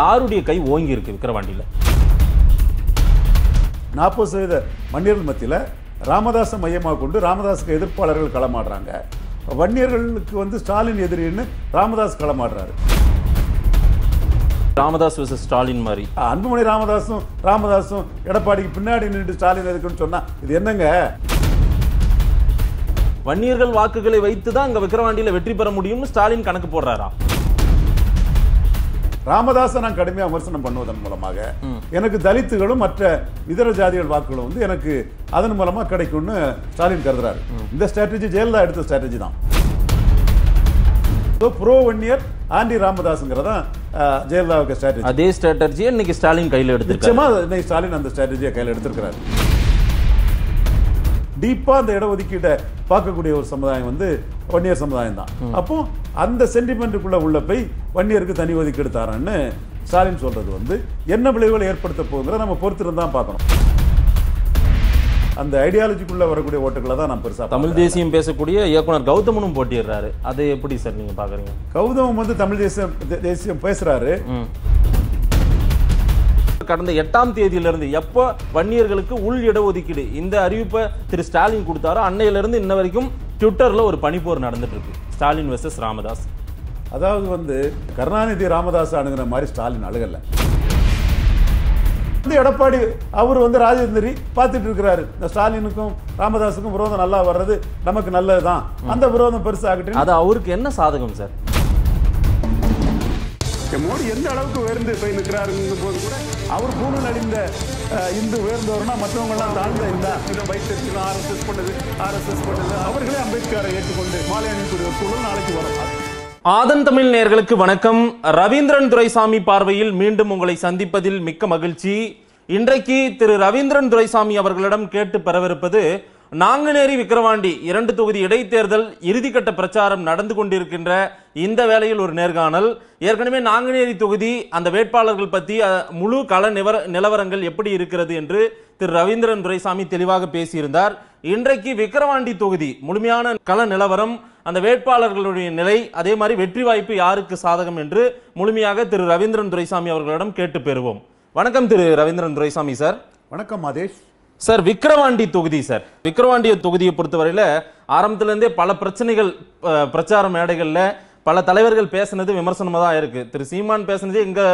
யாருடைய கை ஓங்கி இருக்கு விக்கிரவாண்டியில் நாற்பது சதவீத மன்னியர்கள் மத்தியில் ராமதாச மையமாக கொண்டு ராமதாஸுக்கு எதிர்ப்பாளர்கள் களமாடுறாங்க வன்னியர்களுக்கு வந்து ஸ்டாலின் எதிரின்னு ராமதாஸ் களமாடுறாரு ராமதாஸ் விசஸ் ஸ்டாலின் மாதிரி அன்புமணி ராமதாஸும் ராமதாஸும் எடப்பாடிக்கு பின்னாடி நின்று ஸ்டாலின் இருக்குன்னு சொன்னா இது என்னங்க வன்னியர்கள் வாக்குகளை வைத்து தான் அங்கே விக்கிரவாண்டியில் வெற்றி பெற முடியும்னு ஸ்டாலின் கணக்கு போடுறாரா ராமதாஸை நான் கடுமையாக விமர்சனம் பண்ணுவதன் மூலமாக எனக்கு தலித்துகளும் மற்ற இதர ஜாதிகள் வாக்குகளும் வந்து எனக்கு அதன் மூலமாக கிடைக்கும்னு ஸ்டாலின் கருதுறாரு இந்த ஸ்ட்ராட்டஜி ஜெயலலிதா எடுத்த ஸ்ட்ராட்டஜி தான் ப்ரோ ஒன் இயர் ஆண்டி ராமதாஸ்ங்கிறதா ஜெயலலிதாவுக்கு ஸ்ட்ராட்டஜி அதே ஸ்ட்ராட்டஜியை இன்னைக்கு ஸ்டாலின் கையில் எடுத்து நிச்சயமாக இன்னைக்கு ஸ்டாலின் அந்த ஸ்ட்ராட்டஜியை கையில் எடுத்திருக்கிறாரு டீப்பாக அந்த இடஒதுக்கீட்டை பார்க்கக்கூடிய ஒரு சமுதாயம் வந்து வன்னியர் சமுதாயம் தான் அப்போ அந்த சென்டிமெண்ட்டுக்குள்ளே உள்ள போய் வன்னியருக்கு தனி ஒதுக்கீடு தரான்னு ஸ்டாலின் சொல்கிறது வந்து என்ன விளைவுகளை ஏற்படுத்த போகுங்கிறத நம்ம பொறுத்திருந்து தான் பார்க்கணும் அந்த ஐடியாலஜிக்குள்ளே வரக்கூடிய ஓட்டுகளை தான் நான் பெருசாக தமிழ் தேசியம் பேசக்கூடிய இயக்குனர் கௌதமனும் போட்டிடுறாரு அதை எப்படி சார் நீங்கள் பார்க்குறீங்க கௌதமம் வந்து தமிழ் தேசியம் தேசியம் பேசுகிறாரு கடந்த எட்டாம் தேதியிலிருந்து எப்போ வன்னியர்களுக்கு உள் இடஒதுக்கீடு இந்த அறிவிப்பை திரு ஸ்டாலின் கொடுத்தாரோ அன்னையிலிருந்து இன்ன வரைக்கும் ட்விட்டரில் ஒரு பனிப்போர் நடந்துட்டு இருக்கு ஸ்டாலின் வெர்சஸ் ராமதாஸ் அதாவது வந்து கருணாநிதி ராமதாஸ் அணுகிற மாதிரி ஸ்டாலின் அழுகலை வந்து எடப்பாடி அவர் வந்து ராஜேந்திரி பார்த்துட்டு இருக்கிறாரு இந்த ஸ்டாலினுக்கும் ராமதாஸுக்கும் விரோதம் நல்லா வர்றது நமக்கு நல்லதுதான் அந்த விரோதம் பெருசாகிட்டு அது அவருக்கு என்ன சாதகம் சார் மோடி எந்த அளவுக்கு உயர்ந்து போய் நிற்கிறாருங்கும் போது கூட அவர் பூணல் நடிந்த இந்து உயர்ந்தவர்னா எல்லாம் தாழ்ந்த இந்த இதை ஆர்எஸ்எஸ் பண்ணுது ஆர்எஸ்எஸ் பண்ணுது அவர்களே அம்பேத்கரை ஏற்றுக்கொண்டு மாலை அணிக்கூடிய சூழல் நாளைக்கு வரும் ஆதன் தமிழ் நேர்களுக்கு வணக்கம் ரவீந்திரன் துரைசாமி பார்வையில் மீண்டும் உங்களை சந்திப்பதில் மிக்க மகிழ்ச்சி இன்றைக்கு திரு ரவீந்திரன் துரைசாமி அவர்களிடம் கேட்டு பெறவிருப்பது நாங்குநேரி விக்கிரவாண்டி இரண்டு தொகுதி இடைத்தேர்தல் இறுதிக்கட்ட பிரச்சாரம் நடந்து கொண்டிருக்கின்ற இந்த வேளையில் ஒரு நேர்காணல் ஏற்கனவே நாங்குநேரி தொகுதி அந்த வேட்பாளர்கள் பற்றி முழு கள நிவர நிலவரங்கள் எப்படி இருக்கிறது என்று திரு ரவீந்திரன் துரைசாமி தெளிவாக பேசியிருந்தார் இன்றைக்கு விக்கிரவாண்டி தொகுதி முழுமையான கள நிலவரம் அந்த வேட்பாளர்களுடைய நிலை அதே மாதிரி வெற்றி வாய்ப்பு யாருக்கு சாதகம் என்று முழுமையாக திரு ரவீந்திரன் துரைசாமி அவர்களிடம் கேட்டு பெறுவோம் வணக்கம் திரு ரவீந்திரன் துரைசாமி சார் வணக்கம் மாதேஷ் சார் விக்ரவாண்டி தொகுதி சார் விக்ரவாண்டி தொகுதியை பொறுத்தவரையில் ஆரம்பத்துலேருந்தே பல பிரச்சனைகள் பிரச்சார மேடைகளில் பல தலைவர்கள் பேசினது விமர்சனமாக தான் இருக்குது திரு சீமான் பேசினது இங்கே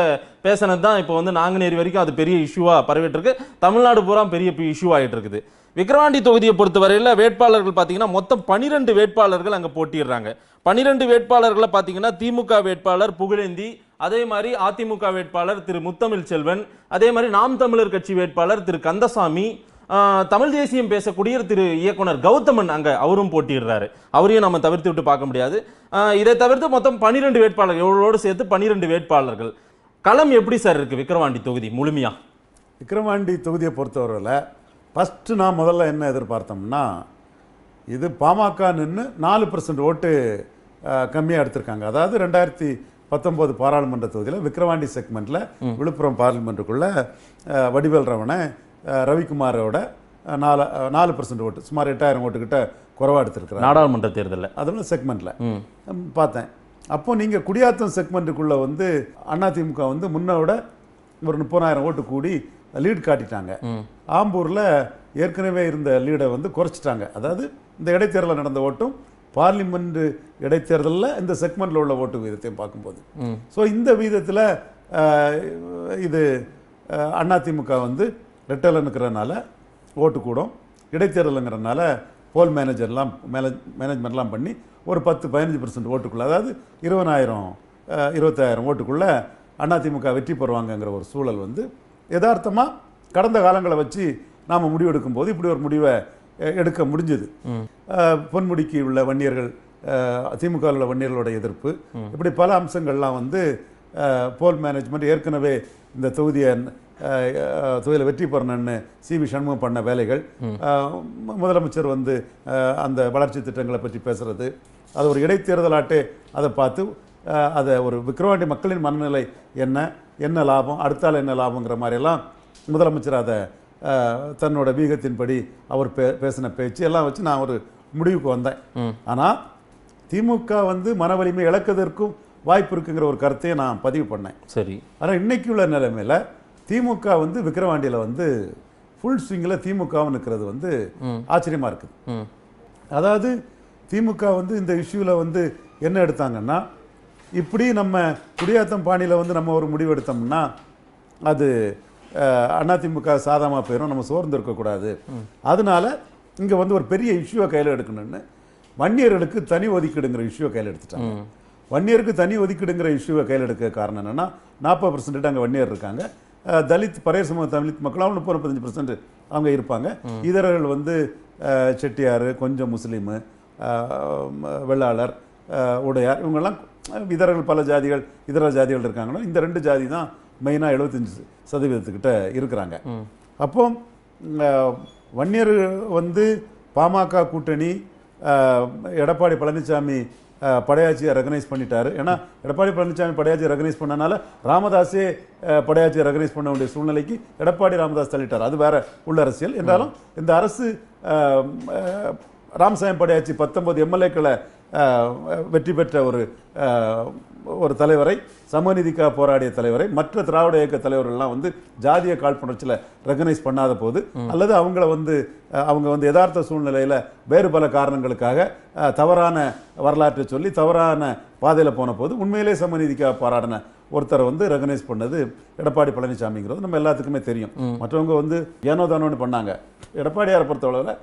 பேசினது தான் இப்போ வந்து நாங்குநேரி வரைக்கும் அது பெரிய இஷ்யூவாக பரவிட்டுருக்கு தமிழ்நாடு பூரா பெரிய இஷ்யூ ஆகிட்டு இருக்குது விக்ரவாண்டி தொகுதியை பொறுத்தவரையில் வேட்பாளர்கள் பார்த்தீங்கன்னா மொத்தம் பனிரெண்டு வேட்பாளர்கள் அங்கே போட்டிடுறாங்க பனிரெண்டு வேட்பாளர்களை பார்த்தீங்கன்னா திமுக வேட்பாளர் புகழேந்தி அதே மாதிரி அதிமுக வேட்பாளர் திரு முத்தமிழ் செல்வன் அதே மாதிரி நாம் தமிழர் கட்சி வேட்பாளர் திரு கந்தசாமி தமிழ் தேசியம் பேசக்கூடிய திரு இயக்குனர் கௌதமன் அங்கே அவரும் போட்டிடுறாரு அவரையும் நம்ம தவிர்த்து விட்டு பார்க்க முடியாது இதை தவிர்த்து மொத்தம் பன்னிரெண்டு வேட்பாளர்கள் இவர்களோடு சேர்த்து பன்னிரெண்டு வேட்பாளர்கள் களம் எப்படி சார் இருக்குது விக்ரவாண்டி தொகுதி முழுமையாக விக்ரவாண்டி தொகுதியை பொறுத்தவரையில் ஃபஸ்ட்டு நான் முதல்ல என்ன எதிர்பார்த்தோம்னா இது பாமக நின்று நாலு பர்சன்ட் ஓட்டு கம்மியாக எடுத்திருக்காங்க அதாவது ரெண்டாயிரத்தி பத்தொம்போது பாராளுமன்ற தொகுதியில் விக்கிரவாண்டி செக்மெண்ட்டில் விழுப்புரம் பார்லிமெண்ட்டுக்குள்ளே வடிவேல் ரவனை ரவிக்குமாரோட நாலு நாலு பர்சன்ட் ஓட்டு சுமார் எட்டாயிரம் ஓட்டுக்கிட்ட குறைவாக எடுத்திருக்கிறார் நாடாளுமன்ற தேர்தலில் அதுவும் செக்மெண்ட்டில் பார்த்தேன் அப்போ நீங்கள் குடியாத்தம் செக்மெண்ட்டுக்குள்ளே வந்து அதிமுக வந்து முன்னோட ஒரு முப்பதாயிரம் ஓட்டு கூடி லீடு காட்டிட்டாங்க ஆம்பூரில் ஏற்கனவே இருந்த லீடை வந்து குறைச்சிட்டாங்க அதாவது இந்த இடைத்தேர்தலில் நடந்த ஓட்டும் பார்லிமெண்ட் இடைத்தேர்தலில் இந்த செக்மெண்ட்டில் உள்ள ஓட்டு விகிதத்தையும் பார்க்கும்போது ஸோ இந்த விகிதத்தில் இது அதிமுக வந்து ரெட்டலனுக்கிறனால ஓட்டு கூடும் இடைத்தேர்தலுங்கிறதுனால போல் மேனேஜர்லாம் மேனேஜ் மேனேஜ்மெண்ட்லாம் பண்ணி ஒரு பத்து பதினஞ்சு பர்சன்ட் ஓட்டுக்குள்ளே அதாவது இருபதாயிரம் இருபத்தாயிரம் ஓட்டுக்குள்ளே அதிமுக வெற்றி பெறுவாங்கங்கிற ஒரு சூழல் வந்து யதார்த்தமாக கடந்த காலங்களை வச்சு நாம் முடிவெடுக்கும் போது இப்படி ஒரு முடிவை எடுக்க முடிஞ்சது பொன்முடிக்கு உள்ள வன்னியர்கள் திமுக உள்ள வன்னியர்களோட எதிர்ப்பு இப்படி பல அம்சங்கள்லாம் வந்து போல் மேனேஜ்மெண்ட் ஏற்கனவே இந்த தொகுதியை தொகுதியில் வெற்றி பெறணும்னு சி வி சண்முகம் பண்ண வேலைகள் முதலமைச்சர் வந்து அந்த வளர்ச்சி திட்டங்களை பற்றி பேசுகிறது அது ஒரு இடைத்தேர்தலாட்டே அதை பார்த்து அதை ஒரு விக்ரவாண்டி மக்களின் மனநிலை என்ன என்ன லாபம் அடுத்தால் என்ன லாபங்கிற மாதிரியெல்லாம் முதலமைச்சர் அதை தன்னோட வீகத்தின்படி அவர் பே பேசின பேச்சு எல்லாம் வச்சு நான் ஒரு முடிவுக்கு வந்தேன் ஆனால் திமுக வந்து மன வலிமை இழக்கதற்கும் வாய்ப்பு இருக்குங்கிற ஒரு கருத்தையை நான் பதிவு பண்ணேன் சரி ஆனால் இன்னைக்கு உள்ள நிலைமையில் திமுக வந்து விக்கிரவாண்டியில் வந்து ஃபுல் ஸ்விங்கில் திமுகவும் இருக்கிறது வந்து ஆச்சரியமாக இருக்குது அதாவது திமுக வந்து இந்த இஷ்யூவில் வந்து என்ன எடுத்தாங்கன்னா இப்படி நம்ம குடியாத்தம் பாணியில் வந்து நம்ம ஒரு முடிவு எடுத்தோம்னா அது அதிமுக சாதமா போயிடும் நம்ம சோர்ந்து இருக்கக்கூடாது அதனால இங்கே வந்து ஒரு பெரிய இஷ்யூவை கையில் எடுக்கணும்னு வன்னியர்களுக்கு தனி ஒதுக்கீடுங்கிற இஷ்யூவை கையில் எடுத்துட்டாங்க வன்னியருக்கு தனி ஒதுக்கீடுங்கிற இஷ்யூவை கையில் எடுக்க காரணம் என்னென்னா நாற்பது பர்சன்டேஜ் அங்கே வன்னியர் இருக்காங்க தலித் பரைய சமூக தலித் மக்கள் அவங்க முப்பது முப்பத்தஞ்சு பர்சன்ட் அவங்க இருப்பாங்க இதரர்கள் வந்து செட்டியார் கொஞ்சம் முஸ்லீமு வெள்ளாளர் உடையார் இவங்கெல்லாம் இதரர்கள் பல ஜாதிகள் இதர ஜாதிகள் இருக்காங்கன்னா இந்த ரெண்டு ஜாதி தான் மெயினாக எழுபத்தஞ்சு சதவீதத்துக்கிட்ட இருக்கிறாங்க அப்போ வன்னியர் வந்து பாமக கூட்டணி எடப்பாடி பழனிசாமி படையாச்சியை ரெகனைஸ் பண்ணிட்டாரு ஏன்னா எடப்பாடி பழனிசாமி படையாச்சியை ரெகனைஸ் பண்ணனால ராமதாஸே படையாச்சியை ரெகனைஸ் பண்ண வேண்டிய சூழ்நிலைக்கு எடப்பாடி ராமதாஸ் தள்ளிட்டார் அது வேற உள்ள அரசியல் என்றாலும் இந்த அரசு ராமசாமி படையாச்சி பத்தொன்பது எம்எல்ஏக்களை வெற்றி பெற்ற ஒரு ஒரு தலைவரை சமநீதிக்காக போராடிய தலைவரை மற்ற திராவிட இயக்க தலைவர்கள்லாம் வந்து ஜாதிய காழ்ப்புணர்ச்சியில் ரெகனைஸ் பண்ணாத போது அல்லது அவங்கள வந்து அவங்க வந்து யதார்த்த சூழ்நிலையில் வேறு பல காரணங்களுக்காக தவறான வரலாற்றை சொல்லி தவறான பாதையில் போன போது உண்மையிலே சமநீதிக்காக போராடின ஒருத்தரை வந்து ரெகனைஸ் பண்ணது எடப்பாடி பழனிசாமிங்கிறது நம்ம எல்லாத்துக்குமே தெரியும் மற்றவங்க வந்து ஏனோ தானோன்னு பண்ணாங்க எடப்பாடியாரை பொறுத்தளவில்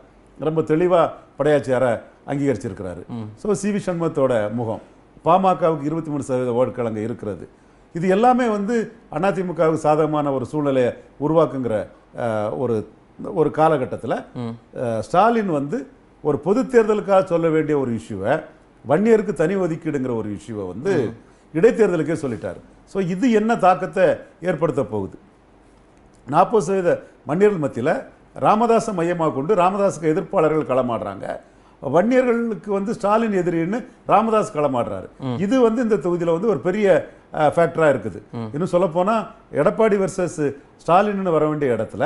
ரொம்ப தெளிவாக படையாச்சியாரை அங்கீகரிச்சிருக்கிறாரு ஸோ சி வி சண்முகத்தோட முகம் பாமகவுக்கு இருபத்தி மூணு சதவீத ஓட்கள் அங்கே இருக்கிறது இது எல்லாமே வந்து அதிமுகவுக்கு சாதகமான ஒரு சூழ்நிலையை உருவாக்குங்கிற ஒரு ஒரு காலகட்டத்தில் ஸ்டாலின் வந்து ஒரு பொது தேர்தலுக்காக சொல்ல வேண்டிய ஒரு இஷ்யூவை வன்னியருக்கு தனி ஒதுக்கீடுங்கிற ஒரு இஷ்யூவை வந்து இடைத்தேர்தலுக்கே சொல்லிட்டார் ஸோ இது என்ன தாக்கத்தை ஏற்படுத்த போகுது நாற்பது சதவீத மன்னியர்கள் மத்தியில் ராமதாசை மையமாக கொண்டு ராமதாஸுக்கு எதிர்ப்பாளர்கள் களமாடுறாங்க வன்னியர்களுக்கு வந்து ஸ்டாலின் எதிரின்னு ராமதாஸ் களமாடுறாரு இது வந்து இந்த தொகுதியில் வந்து ஒரு பெரிய ஃபேக்டராக இருக்குது இன்னும் சொல்லப்போனால் எடப்பாடி வர்சஸ் ஸ்டாலின்னு வர வேண்டிய இடத்துல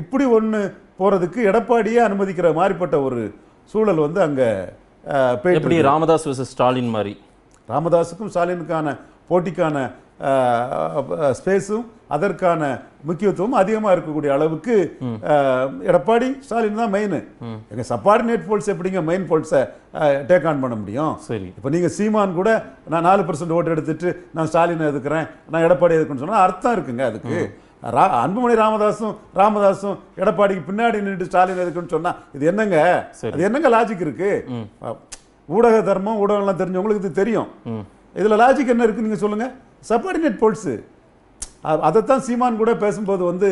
இப்படி ஒன்று போகிறதுக்கு எடப்பாடியே அனுமதிக்கிற மாதிரிப்பட்ட ஒரு சூழல் வந்து அங்கே எப்படி ராமதாஸ் வர்சஸ் ஸ்டாலின் மாதிரி ராமதாஸுக்கும் ஸ்டாலினுக்கான போட்டிக்கான ஸ்பேஸும் அதற்கான முக்கியத்துவம் அதிகமாக இருக்கக்கூடிய அளவுக்கு எடப்பாடி ஸ்டாலின் தான் மெயின் எங்கள் சப்பார்டினேட் போல்ஸ் எப்படிங்க மெயின் போல்ஸை டேக் ஆன் பண்ண முடியும் சரி இப்போ நீங்கள் சீமான் கூட நான் நாலு பர்சன்ட் ஓட்டு எடுத்துட்டு நான் ஸ்டாலினை எதுக்குறேன் நான் எடப்பாடி எதுக்குன்னு சொன்னால் அர்த்தம் இருக்குங்க அதுக்கு ரா அன்புமணி ராமதாஸும் ராமதாஸும் எடப்பாடிக்கு பின்னாடி நின்று ஸ்டாலின் எதுக்குன்னு சொன்னால் இது என்னங்க அது என்னங்க லாஜிக் இருக்கு ஊடக தர்மம் ஊடகம்லாம் தெரிஞ்சவங்களுக்கு இது தெரியும் இதில் லாஜிக் என்ன இருக்குன்னு நீங்கள் சொல்லுங்கள் சப்பார்டினேட் போல்ஸு அதைத்தான் சீமான் கூட பேசும்போது வந்து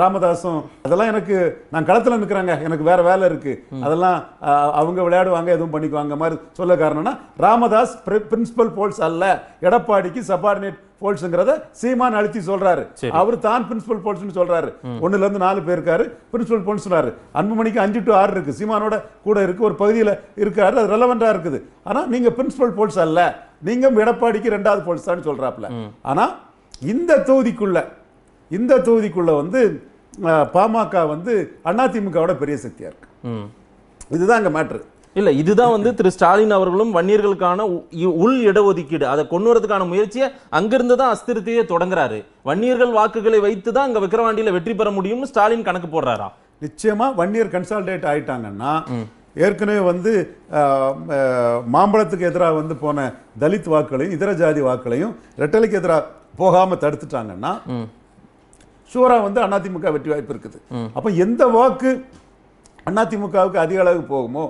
ராமதாஸும் அதெல்லாம் எனக்கு நான் களத்தில் நிற்கிறாங்க எனக்கு வேற வேலை இருக்கு அதெல்லாம் அவங்க விளையாடுவாங்க எதுவும் பண்ணிக்குவாங்க மாதிரி சொல்ல காரணம்னா ராமதாஸ் பிரின்சிபல் போல்ஸ் அல்ல எடப்பாடிக்கு சபார்டினேட் போல்ஸ்ங்கிறத சீமான் அழுத்தி சொல்றாரு அவர் தான் பிரின்சிபல் போல்ஸ்னு சொல்றாரு ஒன்னுல இருந்து நாலு பேர் இருக்காரு பிரின்சிபல் போல்ஸ் சொன்னாரு அன்புமணிக்கு அஞ்சு டு ஆறு இருக்கு சீமானோட கூட இருக்கு ஒரு பகுதியில் இருக்காரு அது ரெலவெண்டா இருக்குது ஆனா நீங்க பிரின்சிபல் போல்ஸ் அல்ல நீங்கள் எடப்பாடிக்கு ரெண்டாவது போலீஸ்தான் சொல்கிறாப்புல ஆனால் இந்த தொகுதிக்குள்ள இந்த தொகுதிக்குள்ள வந்து பாமக வந்து அதிமுகவோட பெரிய சக்தியாக இருக்கு இதுதான் அங்கே மேட்ரு இல்லை இதுதான் வந்து திரு ஸ்டாலின் அவர்களும் வன்னியர்களுக்கான உள் இடஒதுக்கீடு அதை கொண்டு வரதுக்கான முயற்சியை அங்கிருந்து தான் அஸ்திரத்தையே தொடங்குறாரு வன்னியர்கள் வாக்குகளை வைத்து தான் அங்கே விக்கிரவாண்டியில் வெற்றி பெற முடியும்னு ஸ்டாலின் கணக்கு போடுறாரா நிச்சயமா வன்னியர் கன்சால்டேட் ஆயிட்டாங்கன்னா ஏற்கனவே வந்து மாம்பழத்துக்கு எதிராக வந்து போன தலித் வாக்குகளையும் இதர ஜாதி வாக்களையும் ரெட்டலைக்கு எதிராக போகாமல் தடுத்துட்டாங்கன்னா சுவராக வந்து அதிமுக வெற்றி வாய்ப்பு இருக்குது அப்போ எந்த வாக்கு அதிமுகவுக்கு அதிக அளவு போகுமோ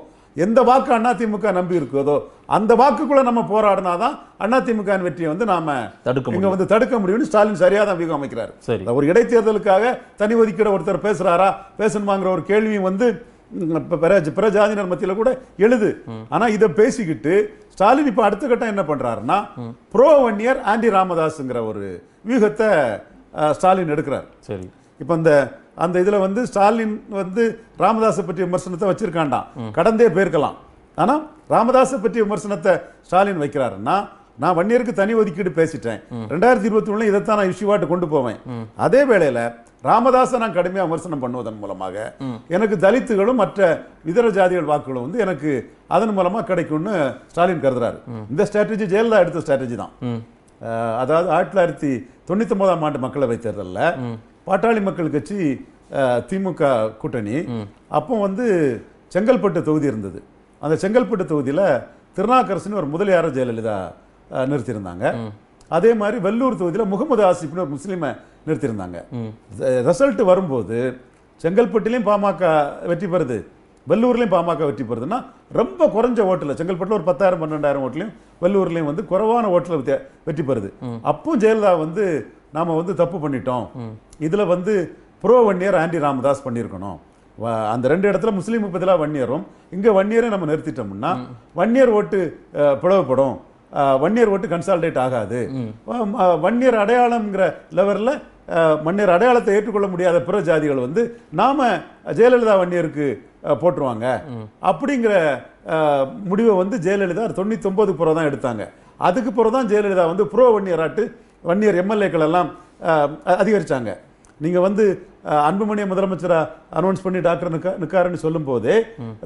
எந்த வாக்கு அதிமுக நம்பி இருக்குதோ அந்த வாக்குக்குள்ளே நம்ம போராடினா தான் அதிமுக வெற்றியை வந்து நாம் தடுக்க இங்கே வந்து தடுக்க முடியும்னு ஸ்டாலின் சரியாக தான் வியூகம் அமைக்கிறார் ஒரு இடைத்தேர்தலுக்காக தனி ஒதுக்கீடு ஒருத்தர் பேசுகிறாரா பேசணுமாங்கிற ஒரு கேள்வியும் வந்து பிற பிற ஜாதியினர் மத்தியில் கூட எழுது ஆனா இதை பேசிக்கிட்டு ஸ்டாலின் இப்ப அடுத்த கட்டம் என்ன பண்றாருன்னா ப்ரோ வன்னியர் ஆண்டி ராமதாஸ்ங்கிற ஒரு வியூகத்தை ஸ்டாலின் எடுக்கிறார் சரி இப்ப இந்த அந்த இதுல வந்து ஸ்டாலின் வந்து ராமதாஸை பற்றிய விமர்சனத்தை வச்சிருக்காண்டாம் கடந்தே போயிருக்கலாம் ஆனா ராமதாஸை பற்றிய விமர்சனத்தை ஸ்டாலின் வைக்கிறாருன்னா நான் வன்னியருக்கு தனி ஒதுக்கீடு பேசிட்டேன் ரெண்டாயிரத்தி இருபத்தி ஒண்ணுல இதை நான் இஷ்யூவாட்டு கொண்டு போவேன் அதே வேளையில ராமதாசை நான் கடுமையாக விமர்சனம் பண்ணுவதன் மூலமாக எனக்கு தலித்துகளும் மற்ற இதர ஜாதிகள் வாக்குகளும் வந்து எனக்கு அதன் மூலமாக கிடைக்கும்னு ஸ்டாலின் கருதுறாரு இந்த ஸ்ட்ராட்டஜி ஜெயலலிதா எடுத்த ஸ்ட்ராட்டஜி தான் அதாவது ஆயிரத்தி தொள்ளாயிரத்தி தொண்ணூத்தி ஒன்பதாம் ஆண்டு மக்களவை தேர்தலில் பாட்டாளி மக்கள் கட்சி திமுக கூட்டணி அப்போ வந்து செங்கல்பட்டு தொகுதி இருந்தது அந்த செங்கல்பட்டு தொகுதியில் திருநாக்கரசுன்னு ஒரு முதலியார ஜெயலலிதா நிறுத்தியிருந்தாங்க அதே மாதிரி வெள்ளூர் தொகுதியில் முகமது ஆசிப்னு ஒரு முஸ்லீமை நிறுத்தியிருந்தாங்க ரிசல்ட் வரும்போது செங்கல்பட்டுலேயும் பாமக வெற்றி பெறுது வெள்ளூர்லேயும் பாமக வெற்றி பெறுதுன்னா ரொம்ப குறைஞ்ச ஓட்டில் செங்கல்பட்டில் ஒரு பத்தாயிரம் பன்னெண்டாயிரம் ஓட்டிலையும் வெள்ளூர்லேயும் வந்து குறைவான ஓட்டில் வெற்றி பெறுது அப்பவும் ஜெயலலிதா வந்து நாம் வந்து தப்பு பண்ணிட்டோம் இதில் வந்து ப்ரோ வன்னியர் ஆண்டி ராமதாஸ் பண்ணியிருக்கணும் அந்த ரெண்டு இடத்துல முஸ்லீம் பதிலாக வன்னியரும் இங்கே வன்னியரை நம்ம நிறுத்திட்டோம்னா வன்னியர் ஓட்டு பிளவுப்படும் ஒன் இயர் ஓட்டு கன்சால்டேட் ஆகாது ஒன் இயர் அடையாளம்ங்கிற லெவலில் மன்னியர் அடையாளத்தை ஏற்றுக்கொள்ள முடியாத பிற ஜாதிகள் வந்து நாம ஜெயலலிதா வன்னியருக்கு போட்டுருவாங்க அப்படிங்கிற முடிவை வந்து ஜெயலலிதா தொண்ணூத்தி ஒன்பது பிறகு தான் எடுத்தாங்க அதுக்கு பிறகு தான் ஜெயலலிதா வந்து ப்ரோ வன்னியராட்டு வன்னியர் எம்எல்ஏக்கள் எல்லாம் அதிகரிச்சாங்க நீங்கள் வந்து அன்புமணிய முதலமைச்சர் அனௌன்ஸ் பண்ணி டாக்டர் நிக்க நிக்காருன்னு சொல்லும்போது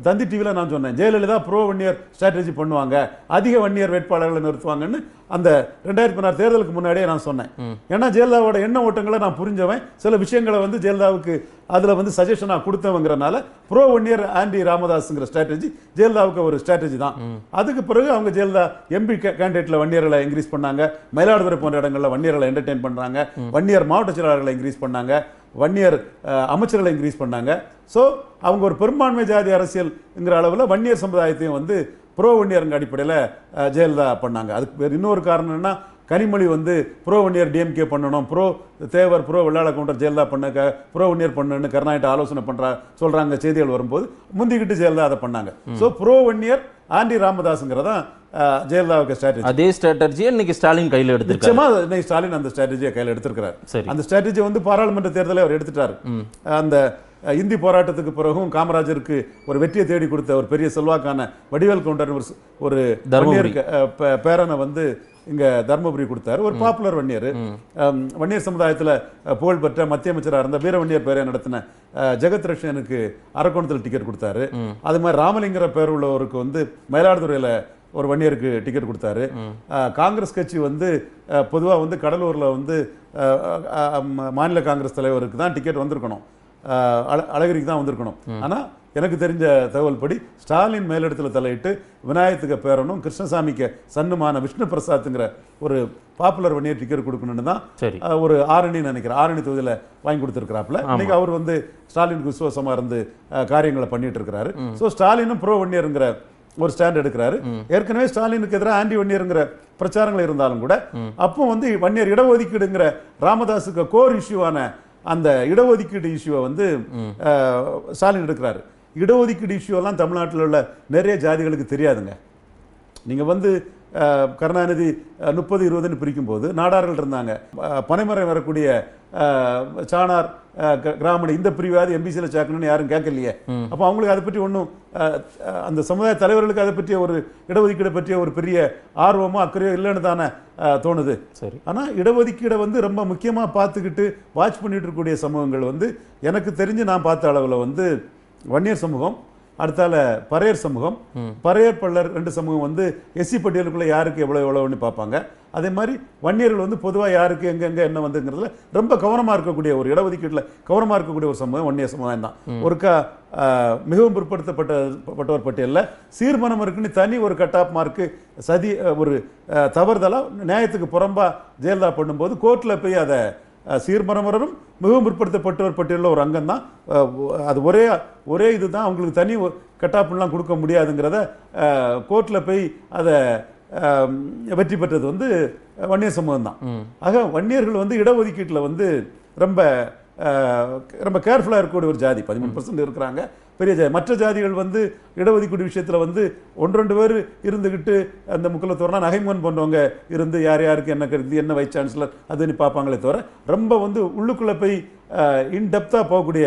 தந்தி டிவியில் நான் சொன்னேன் ஜெயலலிதா ப்ரோ வன்னியர் ஸ்ட்ராட்டஜி பண்ணுவாங்க அதிக வன்னியர் வேட்பாளர்களை நிறுத்துவாங்கன்னு அந்த ரெண்டாயிரத்தி பதினாறு தேர்தலுக்கு முன்னாடியே நான் சொன்னேன் ஏன்னா ஜெயலலிதாவோட எண்ண ஓட்டங்களை நான் புரிஞ்சவன் சில விஷயங்களை வந்து ஜெயலலிதாவுக்கு அதில் வந்து சஜஷனாக கொடுத்தவங்கிறனால ப்ரோ வன்னியர் ஆண்டி ராமதாஸுங்கிற ஸ்ட்ராட்டஜி ஜெயலலிதாவுக்கு ஒரு ஸ்ட்ராட்டஜி தான் அதுக்கு பிறகு அவங்க ஜெயலலிதா எம்பி கேண்டிடேட்டில் வன்னியர்களை இன்க்ரீஸ் பண்ணாங்க மயிலாடுதுறை போன்ற இடங்களில் வன்னியர்களை என்டர்டெயின் என்டர்டைன் பண்ணுறாங்க வன்னியர் மாவட்ட செயலாளர்களை இன்க்ரீஸ் பண்ணாங்க வன்னியர் uh, அமைச்சர்களை இன்க்ரீஸ் பண்ணாங்க ஸோ அவங்க ஒரு பெரும்பான்மை ஜாதி அரசியல்ங்கிற அளவில் வன்னியர் சமுதாயத்தையும் வந்து புரோ வன்னியருங்க அடிப்படையில் uh, ஜெயலலிதா பண்ணாங்க அதுக்கு வேறு இன்னொரு காரணம் கனிமொழி வந்து புரோ வன்னியர் டிஎம்கே பண்ணணும் ப்ரோ தேவர் ப்ரோ வெள்ளாள கவுண்டர் ஜெயலலிதா பண்ண க ப்ரோ ஒன்னியர் பண்ணுன்னு கருணாநிதி ஆலோசனை பண்ணுறா சொல்கிறாங்க செய்திகள் வரும்போது முந்திக்கிட்டு ஜெயலலிதா அதை பண்ணாங்க ஸோ ப்ரோ வன்னியர் ஆண்டி ராமதாஸ்ங்கிறதா ஜெயலலிதாவுக்கு ஸ்ட்ராட்டஜி அதே ஸ்ட்ராட்டஜியை இன்னைக்கு ஸ்டாலின் கையில் எடுத்து நிச்சயமா இன்னைக்கு ஸ்டாலின் அந்த ஸ்ட்ராட்டஜியை கையில் எடுத்திருக்கிறார் சரி அந்த ஸ்ட்ராட்டஜி வந்து பாராளுமன்ற தேர்தலை அவர் எடுத்துட்டார் அந்த இந்தி போராட்டத்துக்கு பிறகும் காமராஜருக்கு ஒரு வெற்றியை தேடி கொடுத்த ஒரு பெரிய செல்வாக்கான வடிவேல் கவுண்டர் ஒரு தர்ம பேரனை வந்து இங்கே தர்மபுரி கொடுத்தாரு ஒரு பாப்புலர் வன்னியர் வன்னியர் சமுதாயத்தில் புகழ்பெற்ற மத்திய அமைச்சராக இருந்த வீர வன்னியர் பேரை நடத்தின ஜெகத் ரஷ்யனுக்கு அரக்கோணத்தில் டிக்கெட் கொடுத்தாரு அது மாதிரி ராமலிங்கிற பேர் உள்ளவருக்கு வந்து மயிலாடுதுறையில் ஒரு வன்னியருக்கு டிக்கெட் கொடுத்தாரு காங்கிரஸ் கட்சி வந்து பொதுவாக வந்து கடலூரில் வந்து மாநில காங்கிரஸ் தலைவருக்கு தான் டிக்கெட் வந்திருக்கணும் அழகிரிக்கு தான் வந்திருக்கணும் ஆனால் எனக்கு தெரிஞ்ச தகவல் படி ஸ்டாலின் மேலிடத்தில் தலையிட்டு விநாயகத்துக்கு பேரனும் கிருஷ்ணசாமிக்கு சன்னுமான விஷ்ணு பிரசாத்துங்கிற ஒரு பாப்புலர் வணிகர் டிக்கெட் கொடுக்கணும்னு தான் ஒரு ஆரணி நினைக்கிறேன் ஆரணி தொகுதியில் வாங்கி கொடுத்துருக்கிறாப்புல இன்னைக்கு அவர் வந்து ஸ்டாலின் விசுவாசமாக இருந்து காரியங்களை பண்ணிட்டு இருக்கிறாரு ஸோ ஸ்டாலினும் ப்ரோ வன்னியருங்கிற ஒரு ஸ்டாண்ட் எடுக்கிறாரு ஏற்கனவே ஸ்டாலினுக்கு எதிராக ஆண்டி வன்னியருங்கிற பிரச்சாரங்கள் இருந்தாலும் கூட அப்போ வந்து வன்னியர் இடஒதுக்கீடுங்கிற ராமதாஸுக்கு கோர் இஷ்யூவான அந்த இடஒதுக்கீடு இஷ்யூவை வந்து ஸ்டாலின் எடுக்கிறாரு இடஒதுக்கீடு இஷ்யூலாம் தமிழ்நாட்டில் உள்ள நிறைய ஜாதிகளுக்கு தெரியாதுங்க நீங்கள் வந்து கருணாநிதி முப்பது இருபதுன்னு பிரிக்கும் போது நாடார்கள் இருந்தாங்க பனைமரம் வரக்கூடிய சாணார் கிராமணி இந்த பிரிவாது எம்பிசியில் சேர்க்கணும்னு யாரும் கேட்கலையே அப்போ அவங்களுக்கு அதை பற்றி ஒன்றும் அந்த சமுதாய தலைவர்களுக்கு அதை பற்றிய ஒரு இடஒதுக்கீடை பற்றிய ஒரு பெரிய ஆர்வமோ அக்கறையோ இல்லைன்னு தானே தோணுது சரி ஆனால் இடஒதுக்கீடை வந்து ரொம்ப முக்கியமாக பார்த்துக்கிட்டு வாட்ச் பண்ணிட்டு இருக்கக்கூடிய சமூகங்கள் வந்து எனக்கு தெரிஞ்சு நான் பார்த்த அளவில் வந்து வன்னியர் சமூகம் அடுத்தால பறையர் சமூகம் பறையர் பள்ளர் ரெண்டு சமூகம் வந்து எஸ்சி பட்டியலுக்குள்ள யாருக்கு எவ்வளோ எவ்வளோன்னு பார்ப்பாங்க அதே மாதிரி வன்னியர்கள் வந்து பொதுவாக யாருக்கு எங்க எங்க என்ன வந்துங்கிறதுல ரொம்ப கவனமா இருக்கக்கூடிய ஒரு இடஒதுக்கீட்டுல கவனமா இருக்கக்கூடிய ஒரு சமூகம் வன்னியர் சமுதாயம் தான் ஒரு மிகவும் பிற்படுத்தப்பட்ட ஒரு பட்டியலில் சீர்மனம் இருக்குன்னு தனி ஒரு கட்டாப் மார்க்கு சதி ஒரு தவறுதலாக நியாயத்துக்கு புறம்பா ஜெயலலிதா பண்ணும்போது கோர்ட்டில் போய் அதை சீர்மரமரரும் மிகவும் பிற்படுத்தப்பட்டவர் பட்டியலில் ஒரு அங்கம் தான் அது ஒரே ஒரே இது தான் அவங்களுக்கு தனி கட்டாப்புலாம் கொடுக்க முடியாதுங்கிறத கோர்ட்டில் போய் அதை வெற்றி பெற்றது வந்து வன்னியர் சமூகம் தான் ஆக வன்னியர்கள் வந்து இடஒதுக்கீட்டில் வந்து ரொம்ப ரொம்ப கேர்ஃபுல்லாக இருக்கக்கூடிய ஒரு ஜாதி பதிமூணு பர்சன்ட் இருக்கிறாங்க பெரிய ஜாதி மற்ற ஜாதிகள் வந்து இடஒதுக்கீடு விஷயத்தில் வந்து ஒன்று ரெண்டு பேர் இருந்துக்கிட்டு அந்த முக்கியத்துவம்னா நகைமுகன் போன்றவங்க இருந்து யார் யாருக்கு என்ன கருதி என்ன வைஸ் சான்சலர் அதுன்னு பார்ப்பாங்களே தவிர ரொம்ப வந்து உள்ளுக்குள்ளே போய் இன்டெப்த்தாக போகக்கூடிய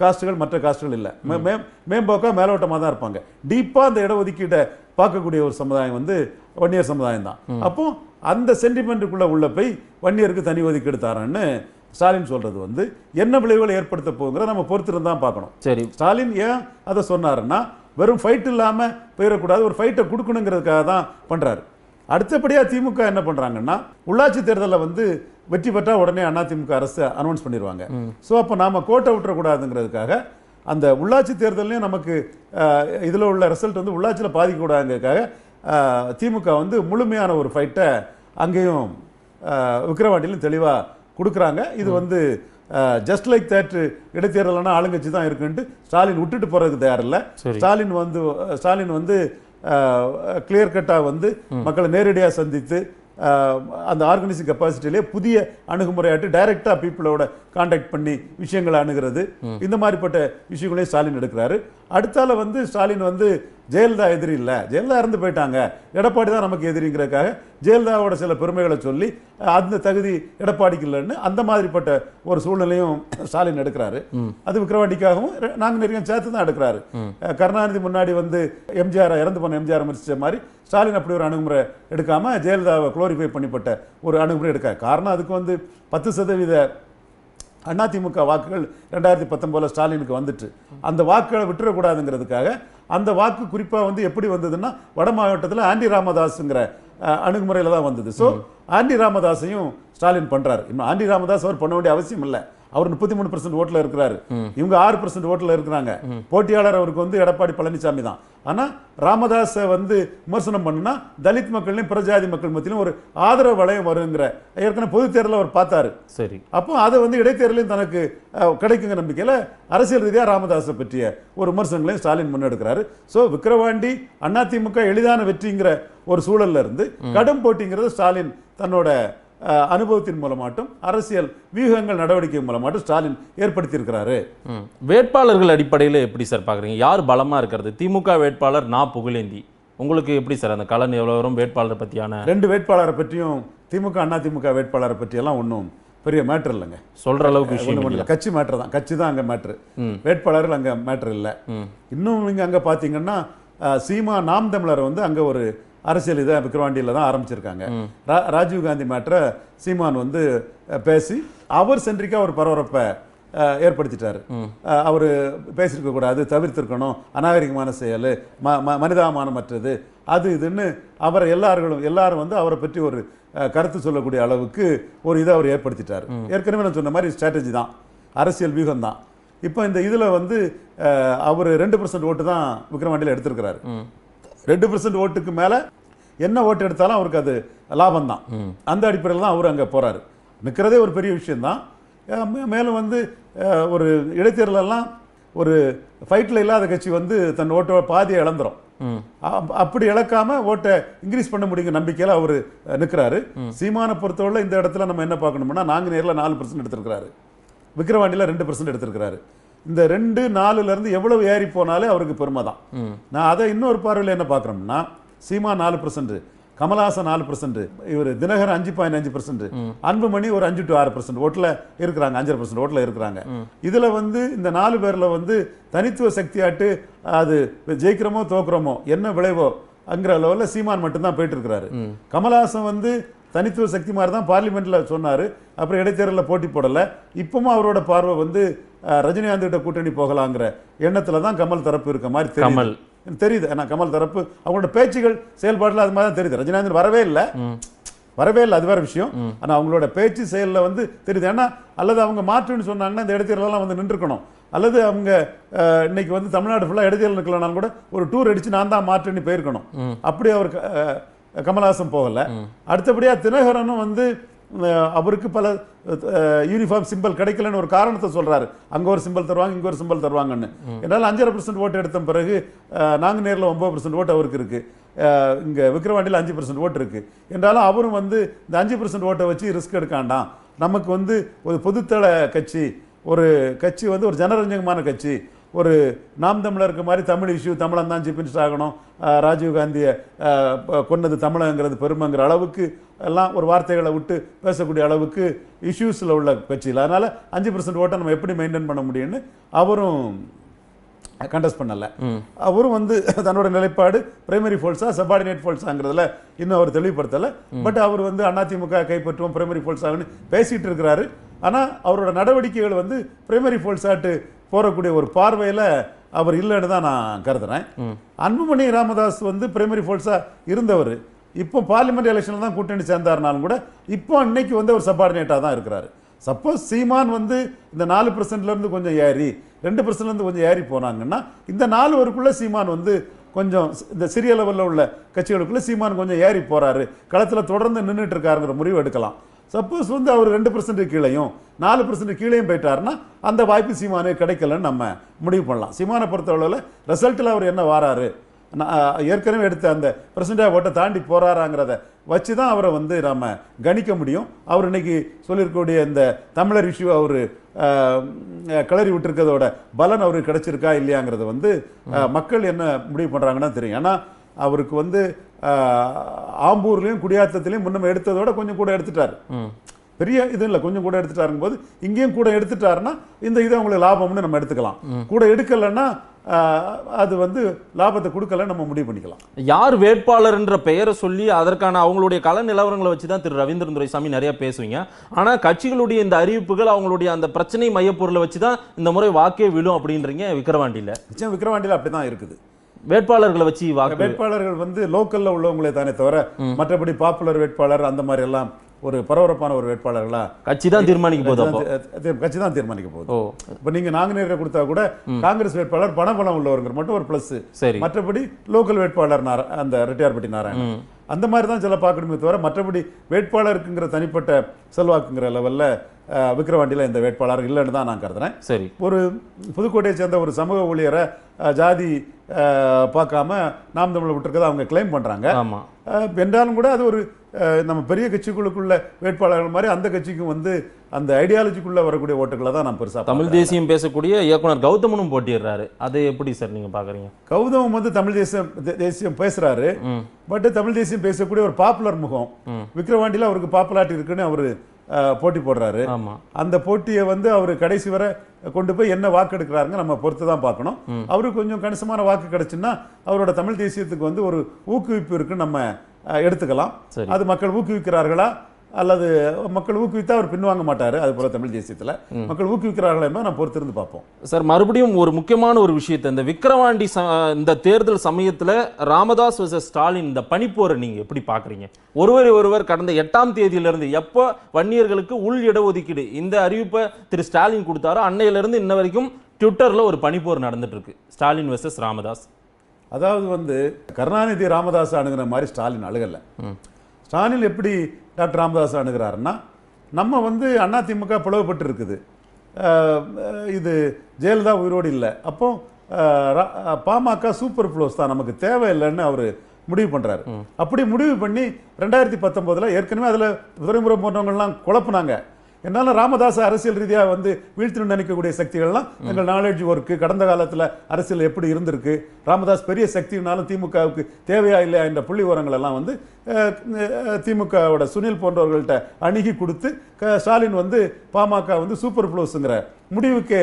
காஸ்ட்டுகள் மற்ற காஸ்ட்டுகள் இல்லை மே மேம்போக்காக மேலோட்டமாக தான் இருப்பாங்க டீப்பாக அந்த இடஒதுக்கீட்டை பார்க்கக்கூடிய ஒரு சமுதாயம் வந்து வன்னியர் சமுதாயம் தான் அப்போ அந்த சென்டிமெண்ட்டுக்குள்ளே உள்ள போய் வன்னியருக்கு தனி ஒதுக்கீடு தரேன்னு ஸ்டாலின் சொல்றது வந்து என்ன விளைவுகள் ஏற்படுத்த போகுங்கிறத நம்ம பொறுத்திருந்து தான் பார்க்கணும் சரி ஸ்டாலின் ஏன் அதை சொன்னாருன்னா வெறும் ஃபைட் இல்லாமல் போயிடக்கூடாது ஒரு ஃபைட்டை கொடுக்கணுங்கிறதுக்காக தான் பண்ணுறாரு அடுத்தபடியாக திமுக என்ன பண்ணுறாங்கன்னா உள்ளாட்சி தேர்தலில் வந்து வெற்றி பெற்றால் உடனே அதிமுக அரசு அனௌன்ஸ் பண்ணிடுவாங்க ஸோ அப்போ நாம் கோட்டை விட்டுறக்கூடாதுங்கிறதுக்காக அந்த உள்ளாட்சி தேர்தலையும் நமக்கு இதில் உள்ள ரிசல்ட் வந்து உள்ளாட்சியில் பாதிக்கக்கூடாதுங்கிறதுக்காக திமுக வந்து முழுமையான ஒரு ஃபைட்டை அங்கேயும் விக்கிரவாண்டியிலும் தெளிவாக கொடுக்குறாங்க இது வந்து ஜஸ்ட் லைக் தேட்ரு இடைத்தேர்தல்னா ஆளுங்கட்சி தான் இருக்குன்ட்டு ஸ்டாலின் விட்டுட்டு போகிறதுக்கு தயாரில்ல ஸ்டாலின் வந்து ஸ்டாலின் வந்து கிளியர் கட்டாக வந்து மக்களை நேரடியாக சந்தித்து அந்த ஆர்கனைசிங் கெப்பாசிட்டிலே புதிய அணுகுமுறையாட்டு டைரெக்டாக பீப்புளோட காண்டாக்ட் பண்ணி விஷயங்களை அணுகிறது இந்த மாதிரிப்பட்ட விஷயங்களையும் ஸ்டாலின் எடுக்கிறாரு அடுத்தால வந்து ஸ்டாலின் வந்து ஜெயலலிதா எதிரி இல்லை ஜெயலலிதா இறந்து போயிட்டாங்க எடப்பாடி தான் நமக்கு எதிரிங்கிறக்காக ஜெயலலிதாவோட சில பெருமைகளை சொல்லி அந்த தகுதி எடப்பாடிக்கு இல்லைன்னு அந்த மாதிரிப்பட்ட ஒரு சூழ்நிலையும் ஸ்டாலின் எடுக்கிறாரு அது விக்ரவாண்டிக்காகவும் நிறைய சேர்த்து தான் எடுக்கிறாரு கருணாநிதி முன்னாடி வந்து எம்ஜிஆர் இறந்து போன எம்ஜிஆர் விமர்சித்த மாதிரி ஸ்டாலின் அப்படி ஒரு அணுகுமுறை எடுக்காமல் ஜெயலலிதாவை குளோரிஃபை பண்ணிப்பட்ட ஒரு அணுகுமுறை எடுக்க காரணம் அதுக்கு வந்து பத்து சதவீத அதிமுக வாக்குகள் ரெண்டாயிரத்தி பத்தொம்போதில் ஸ்டாலினுக்கு வந்துட்டு அந்த வாக்குகளை விட்டுறக்கூடாதுங்கிறதுக்காக அந்த வாக்கு குறிப்பாக வந்து எப்படி வந்ததுன்னா வட மாவட்டத்தில் ஆண்டி ராமதாஸுங்கிற அணுகுமுறையில் தான் வந்தது ஸோ ஆண்டி ராமதாஸையும் ஸ்டாலின் பண்ணுறாரு இன்னும் ஆண்டி ராமதாஸ் அவர் பண்ண வேண்டிய அவசியம் இல்லை அவர் முப்பத்தி மூணு பர்சன்ட் ஓட்டில் இருக்கிறாரு இவங்க ஆறு பர்சன்ட் ஓட்டில் இருக்கிறாங்க போட்டியாளர் அவருக்கு வந்து எடப்பாடி பழனிசாமி தான் ஆனால் ராமதாஸை வந்து விமர்சனம் பண்ணுனா தலித் மக்கள்லையும் பிரஜாதி மக்கள் மத்தியிலும் ஒரு ஆதரவு வளையம் வருங்கிற ஏற்கனவே பொது தேர்தலில் அவர் பார்த்தாரு சரி அப்போ அதை வந்து இடைத்தேர்தலையும் தனக்கு கிடைக்குங்கிற நம்பிக்கையில் அரசியல் ரீதியாக ராமதாஸை பற்றிய ஒரு விமர்சனங்களையும் ஸ்டாலின் முன்னெடுக்கிறாரு ஸோ விக்கிரவாண்டி அதிமுக எளிதான வெற்றிங்கிற ஒரு சூழல்ல இருந்து கடும் போட்டிங்கிறது ஸ்டாலின் தன்னோட அனுபவத்தின் மூலமாட்டும் அரசியல் வியூகங்கள் நடவடிக்கை மூலமாட்டும் ஸ்டாலின் ஏற்படுத்தியிருக்கிறாரு வேட்பாளர்கள் அடிப்படையில் எப்படி சார் பார்க்குறீங்க யார் பலமாக இருக்கிறது திமுக வேட்பாளர் நான் புகழேந்தி உங்களுக்கு எப்படி சார் அந்த கலன் எவ்வளோ வரும் வேட்பாளரை பற்றியான ரெண்டு வேட்பாளரை பற்றியும் திமுக அண்ணா திமுக வேட்பாளரை பற்றியெல்லாம் ஒன்றும் பெரிய மேட்ரு இல்லைங்க சொல்கிற அளவுக்கு விஷயம் இல்லை கட்சி மேட்ரு தான் கட்சி தான் அங்கே மேட்ரு வேட்பாளர்கள் அங்கே மேட்ரு இல்லை இன்னும் நீங்கள் அங்கே பார்த்தீங்கன்னா சீமா நாம் தமிழர் வந்து அங்கே ஒரு அரசியல் இதை விக்ரவாண்டியில் தான் ஆரம்பிச்சிருக்காங்க ராஜீவ்காந்தி மற்ற சீமான் வந்து பேசி அவர் சென்றிக்க அவர் பரபரப்பை ஏற்படுத்திட்டாரு அவர் பேசியிருக்க கூடாது தவிர்த்திருக்கணும் அநாகரிகமான செயல் ம மனிதாமானமற்றது அது இதுன்னு அவரை எல்லார்களும் எல்லாரும் வந்து அவரை பற்றி ஒரு கருத்து சொல்லக்கூடிய அளவுக்கு ஒரு இதை அவர் ஏற்படுத்திட்டார் ஏற்கனவே நான் சொன்ன மாதிரி ஸ்ட்ராட்டஜி தான் அரசியல் வியூகம் தான் இப்போ இந்த இதில் வந்து அவர் ரெண்டு பர்சன்ட் ஓட்டு தான் விக்ரவாண்டியில் எடுத்திருக்கிறாரு ரெண்டு பர்சன்ட் ஓட்டுக்கு மேலே என்ன ஓட்டு எடுத்தாலும் அவருக்கு அது லாபம் தான் அந்த அடிப்படையில் தான் அவர் அங்கே போகிறாரு நிற்கிறதே ஒரு பெரிய விஷயந்தான் மேலும் வந்து ஒரு இடைத்தேர்தலெல்லாம் ஒரு ஃபைட்டில் இல்லாத கட்சி வந்து தன் ஓட்டை பாதியை இழந்துரும் அப்படி இழக்காம ஓட்டை இன்க்ரீஸ் பண்ண முடியுங்க நம்பிக்கையில் அவர் நிற்கிறாரு சீமான பொறுத்தவரை இந்த இடத்துல நம்ம என்ன பார்க்கணும்னா நாங்கள் நேரில் நாலு பர்சன்ட் எடுத்திருக்கிறாரு விக்ரவாண்டியில் ரெண்டு பர்சன்ட் எடுத்திருக்கிறாரு இந்த ரெண்டு நாலுல இருந்து எவ்வளவு ஏறி போனாலே அவருக்கு பெருமை தான் நான் அதை இன்னொரு பார்வையில் என்ன பார்க்குறோம்னா சீமா நாலு பர்சன்ட் கமலஹாசன் நாலு பர்சன்ட் இவர் தினகர் அஞ்சு பாயிண்ட் அஞ்சு பர்சன்ட் அன்புமணி ஒரு அஞ்சு டு ஆறு பர்சன்ட் ஓட்டில் இருக்கிறாங்க அஞ்சரை பர்சன்ட் ஓட்டில் இருக்கிறாங்க இதில் வந்து இந்த நாலு பேரில் வந்து தனித்துவ சக்தியாட்டு அது ஜெயிக்கிறோமோ தோக்குறோமோ என்ன விளைவோ அங்கிற லெவலில் சீமான் மட்டும்தான் போயிட்டு இருக்கிறாரு கமல்ஹாசன் வந்து தனித்துவ சக்தி மாதிரி தான் பார்லிமெண்ட்டில் சொன்னார் அப்புறம் இடைத்தேர்தலில் போட்டி போடலை இப்பவும் அவரோட பார்வை வந்து ரஜினிகாந்த் கிட்ட கூட்டணி போகலாங்கிற எண்ணத்துல தான் கமல் தரப்பு இருக்க மாதிரி தெரியும் தெரியுது ஏன்னா கமல் தரப்பு அவங்களோட பேச்சுகள் செயல்பாடுல அது மாதிரி தான் தெரியுது ரஜினிகாந்த் வரவே இல்லை வரவே இல்லை அது வேற விஷயம் ஆனால் அவங்களோட பேச்சு செயலில் வந்து தெரியுது ஏன்னா அல்லது அவங்க மாற்றுன்னு சொன்னாங்கன்னா இந்த இடத்துலலாம் வந்து நின்றுக்கணும் அல்லது அவங்க இன்னைக்கு வந்து தமிழ்நாடு ஃபுல்லாக இடத்தில் நிற்கலனாலும் கூட ஒரு டூர் அடித்து நான் தான் மாற்றுன்னு போயிருக்கணும் அப்படி அவர் கமல்ஹாசன் போகலை அடுத்தபடியாக தினகரனும் வந்து அவருக்கு பல யூனிஃபார்ம் சிம்பிள் கிடைக்கலன்னு ஒரு காரணத்தை சொல்கிறாரு அங்கே ஒரு சிம்பிள் தருவாங்க இங்கே ஒரு சிம்பிள் தருவாங்கன்னு என்னால் அஞ்சரை பர்சன்ட் ஓட்டு எடுத்த பிறகு நாங்கள் நேரில் ஒம்பது பர்சன்ட் ஓட்டு அவருக்கு இருக்குது இங்கே விக்ரவாண்டியில் அஞ்சு பர்சன்ட் ஓட்டு இருக்குது என்றாலும் அவரும் வந்து இந்த அஞ்சு பர்சன்ட் ஓட்டை வச்சு ரிஸ்க் எடுக்காண்டாம் நமக்கு வந்து ஒரு பொதுத்தள கட்சி ஒரு கட்சி வந்து ஒரு ஜனரஞ்சகமான கட்சி ஒரு நாம் தமிழருக்கு மாதிரி தமிழ் இஷ்யூ தமிழன் தான் சீஃப் மினிஸ்டர் ஆகணும் ராஜீவ்காந்தியை கொன்னது தமிழங்கிறது பெருமைங்கிற அளவுக்கு எல்லாம் ஒரு வார்த்தைகளை விட்டு பேசக்கூடிய அளவுக்கு இஷ்யூஸில் உள்ள கட்சியில் அதனால் அஞ்சு பர்சன்ட் ஓட்டை நம்ம எப்படி மெயின்டைன் பண்ண முடியும்னு அவரும் கண்டஸ்ட் பண்ணலை அவரும் வந்து தன்னோட நிலைப்பாடு பிரைமரி ஃபோல்ஸா சப்பார்டினேட் ஃபோல்ஸாங்கிறதுல இன்னும் அவர் தெளிவுபடுத்தலை பட் அவர் வந்து அதிமுக கைப்பற்றுவோம் பிரைமரி ஃபோல்ஸாகனு பேசிகிட்டு இருக்கிறாரு ஆனால் அவரோட நடவடிக்கைகள் வந்து பிரைமரி ஃபோல்ஸாட்டு போகக்கூடிய ஒரு பார்வையில் அவர் இல்லைன்னு தான் நான் கருதுறேன் அன்புமணி ராமதாஸ் வந்து பிரைமரி ஃபோல்ஸாக இருந்தவர் இப்போ பார்லிமெண்ட் எலெக்ஷனில் தான் கூட்டணி சேர்ந்தாருனாலும் கூட இப்போ அன்னைக்கு வந்து அவர் சப்பார்டினேட்டாக தான் இருக்கிறாரு சப்போஸ் சீமான் வந்து இந்த நாலு பர்சன்ட்லேருந்து கொஞ்சம் ஏறி ரெண்டு பர்சன்ட்லேருந்து கொஞ்சம் ஏறி போனாங்கன்னா இந்த நாலு வருக்குள்ளே சீமான் வந்து கொஞ்சம் இந்த சிறிய லெவலில் உள்ள கட்சிகளுக்குள்ளே சீமான் கொஞ்சம் ஏறி போகிறாரு களத்தில் தொடர்ந்து நின்றுட்டு இருக்காருங்கிற முடிவு எடுக்கலாம் சப்போஸ் வந்து அவர் ரெண்டு பர்சன்ட் கீழேயும் நாலு பர்சன்ட் கீழேயும் போயிட்டார்னா அந்த வாய்ப்பு சீமானே கிடைக்கலன்னு நம்ம முடிவு பண்ணலாம் சீமானை பொறுத்தளவில் ரிசல்ட்டில் அவர் என்ன வராரு ஏற்கனவே எடுத்த அந்த பிரசண்டாக ஓட்டை தாண்டி போகிறாராங்கிறத வச்சு தான் அவரை வந்து நாம் கணிக்க முடியும் அவர் இன்னைக்கு சொல்லியிருக்கக்கூடிய இந்த தமிழர் இஷ்யூ அவர் கிளறி விட்டுருக்கதோட பலன் அவருக்கு கிடச்சிருக்கா இல்லையாங்கிறது வந்து மக்கள் என்ன முடிவு பண்ணுறாங்கன்னா தெரியும் ஏன்னா அவருக்கு வந்து ஆம்பூர்லேயும் குடியாத்தத்துலேயும் முன்னம் எடுத்ததோட கொஞ்சம் கூட எடுத்துட்டார் பெரிய இது இல்லை கொஞ்சம் கூட எடுத்துட்டாருங்க போது இங்கேயும் கூட எடுத்துட்டாருன்னா இந்த இதை அவங்களுக்கு லாபம்னு நம்ம எடுத்துக்கலாம் கூட எடுக்கலைன்னா அது வந்து லாபத்தை கொடுக்கல நம்ம முடிவு பண்ணிக்கலாம் யார் வேட்பாளர் என்ற பெயரை சொல்லி அதற்கான அவங்களுடைய கல நிலவரங்களை வச்சு தான் திரு ரவீந்திரன் துரைசாமி நிறைய பேசுவீங்க ஆனால் கட்சிகளுடைய இந்த அறிவிப்புகள் அவங்களுடைய அந்த பிரச்சனை மையப்பொருளை வச்சு தான் இந்த முறை வாக்கே விழும் அப்படின்றீங்க விக்கிரவாண்டியில் நிச்சயம் விக்கிரவாண்டியில் அப்படி தான் இருக்குது வேட்பாளர்களை வச்சு வாக்கு வேட்பாளர்கள் வந்து லோக்கல்ல உள்ளவங்களே தானே தவிர மற்றபடி பாப்புலர் வேட்பாளர் அந்த மாதிரி எல்லாம் ஒரு பரபரப்பான ஒரு வேட்பாளர்களா கட்சி தான் தீர்மானிக்க போதும் கட்சி தான் தீர்மானிக்க போகுது இப்ப நீங்க நாங்குநேரில் கொடுத்தா கூட காங்கிரஸ் வேட்பாளர் பண பணம் உள்ளவர்கள் மட்டும் ஒரு பிளஸ் சரி மற்றபடி லோக்கல் வேட்பாளர் அந்த ரெட்டியார்பட்டி நாராயண் அந்த மாதிரி தான் சில பார்க்கணுமே தவிர மற்றபடி வேட்பாளருக்குங்கிற தனிப்பட்ட செல்வாக்குங்கிற லெவலில் விக்கிரவாண்டியில் இந்த வேட்பாளர் இல்லைன்னு தான் நான் கருதுறேன் சரி ஒரு புதுக்கோட்டையை சேர்ந்த ஒரு சமூக ஊழியரை ஜாதி பார்க்காம நாம் தமிழை விட்டுருக்கதை அவங்க கிளைம் பண்ணுறாங்க என்றாலும் கூட அது ஒரு நம்ம பெரிய கட்சிகளுக்குள்ள வேட்பாளர்கள் மாதிரி அந்த கட்சிக்கும் வந்து அந்த ஐடியாலஜிக்குள்ளே வரக்கூடிய ஓட்டுகளை தான் நான் பெருசாக தமிழ் தேசியம் பேசக்கூடிய இயக்குனர் கௌதமனும் போட்டிடுறாரு அதை எப்படி சார் நீங்கள் பார்க்குறீங்க கௌதமம் வந்து தமிழ் தேசியம் தேசியம் பேசுகிறாரு பட் தமிழ் தேசியம் பேசக்கூடிய ஒரு பாப்புலர் முகம் விக்ரவாண்டியில் அவருக்கு பாப்புலாரிட்டி இருக்குன்னு அவர் போட்டி போடுறாரு அந்த போட்டியை வந்து அவர் கடைசி வரை கொண்டு போய் என்ன வாக்கு எடுக்கிறாருங்க நம்ம பொறுத்து தான் பார்க்கணும் அவருக்கு கொஞ்சம் கணிசமான வாக்கு கிடைச்சுன்னா அவரோட தமிழ் தேசியத்துக்கு வந்து ஒரு ஊக்குவிப்பு இருக்குன்னு நம்ம எடுத்துக்கலாம் அது மக்கள் ஊக்குவிக்கிறார்களா அல்லது மக்கள் ஊக்குவித்தா அவர் பின்வாங்க மாட்டார் அது போல தமிழ் தேசியத்தில் மக்கள் ஊக்குவிக்கிறார்கள் என்பதை நான் பொறுத்திருந்து பார்ப்போம் சார் மறுபடியும் ஒரு முக்கியமான ஒரு விஷயத்தை இந்த விக்கிரவாண்டி இந்த தேர்தல் சமயத்தில் ராமதாஸ் வர்சஸ் ஸ்டாலின் இந்த பனிப்போரை நீங்கள் எப்படி பார்க்குறீங்க ஒருவர் ஒருவர் கடந்த எட்டாம் தேதியிலிருந்து எப்போ வன்னியர்களுக்கு உள் இடஒதுக்கீடு இந்த அறிவிப்பை திரு ஸ்டாலின் கொடுத்தாரோ அன்னையிலிருந்து இன்ன வரைக்கும் ட்விட்டரில் ஒரு பனிப்போர் நடந்துட்டு இருக்கு ஸ்டாலின் வர்சஸ் ராமதாஸ் அதாவது வந்து கருணாநிதி ராமதாஸ் அணுகிற மாதிரி ஸ்டாலின் அழுகலை ஸ்டாலின் எப்படி டாக்டர் ராமதாஸ் அணுகிறாருன்னா நம்ம வந்து அதிமுக பிளவுபட்டு இருக்குது இது ஜெயலலிதா உயிரோடு இல்லை அப்போ பாமக சூப்பர் ஃப்ளோஸ் தான் நமக்கு தேவையில்லைன்னு அவர் முடிவு பண்ணுறாரு அப்படி முடிவு பண்ணி ரெண்டாயிரத்தி பத்தொம்போதில் ஏற்கனவே அதில் துறைமுறை போன்றவங்கள்லாம் குழப்பினாங்க என்னாலும் ராமதாஸ் அரசியல் ரீதியாக வந்து வீழ்த்தணும்னு நினைக்கக்கூடிய சக்திகள்லாம் எங்கள் நாலேஜ் ஒர்க்கு கடந்த காலத்தில் அரசியல் எப்படி இருந்திருக்கு ராமதாஸ் பெரிய சக்தினாலும் திமுகவுக்கு தேவையா இல்லையா என்ற புள்ளி ஓரங்கள் எல்லாம் வந்து திமுகவோட சுனில் போன்றவர்கள்ட்ட அணுகி கொடுத்து ஸ்டாலின் வந்து பாமக வந்து சூப்பர் ப்ளூஸுங்கிற முடிவுக்கு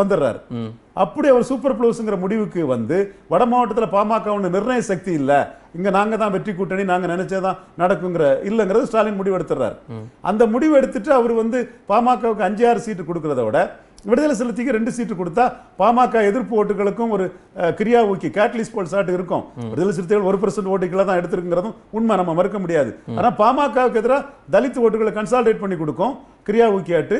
வந்துடுறாரு அப்படி அவர் சூப்பர் ப்ளூஸுங்கிற முடிவுக்கு வந்து வட மாவட்டத்தில் பாமகவுன்னு நிர்ணய சக்தி இல்லை இங்கே நாங்கள் தான் வெற்றி கூட்டணி நாங்கள் நினைச்சே தான் நடக்குங்கிற இல்லைங்கிறது ஸ்டாலின் முடிவு எடுத்துடுறாரு அந்த முடிவு எடுத்துட்டு அவர் வந்து பாமகவுக்கு அஞ்சு ஆறு சீட்டு கொடுக்குறத விட விடுதலை செலுத்திக்கு ரெண்டு சீட்டு கொடுத்தா பாமக எதிர்ப்பு ஓட்டுகளுக்கும் ஒரு கிரியா ஊக்கி கேட்லிஸ் போல் சாட்டு இருக்கும் விடுதலை சிறுத்தைகள் ஒரு பர்சன்ட் ஓட்டுகளை தான் எடுத்துருக்குறதும் உண்மை நம்ம மறுக்க முடியாது ஆனால் பாமகவுக்கு எதிராக தலித் ஓட்டுகளை கன்சால்டேட் பண்ணி கொடுக்கும் கிரியா ஊக்கியாட்டு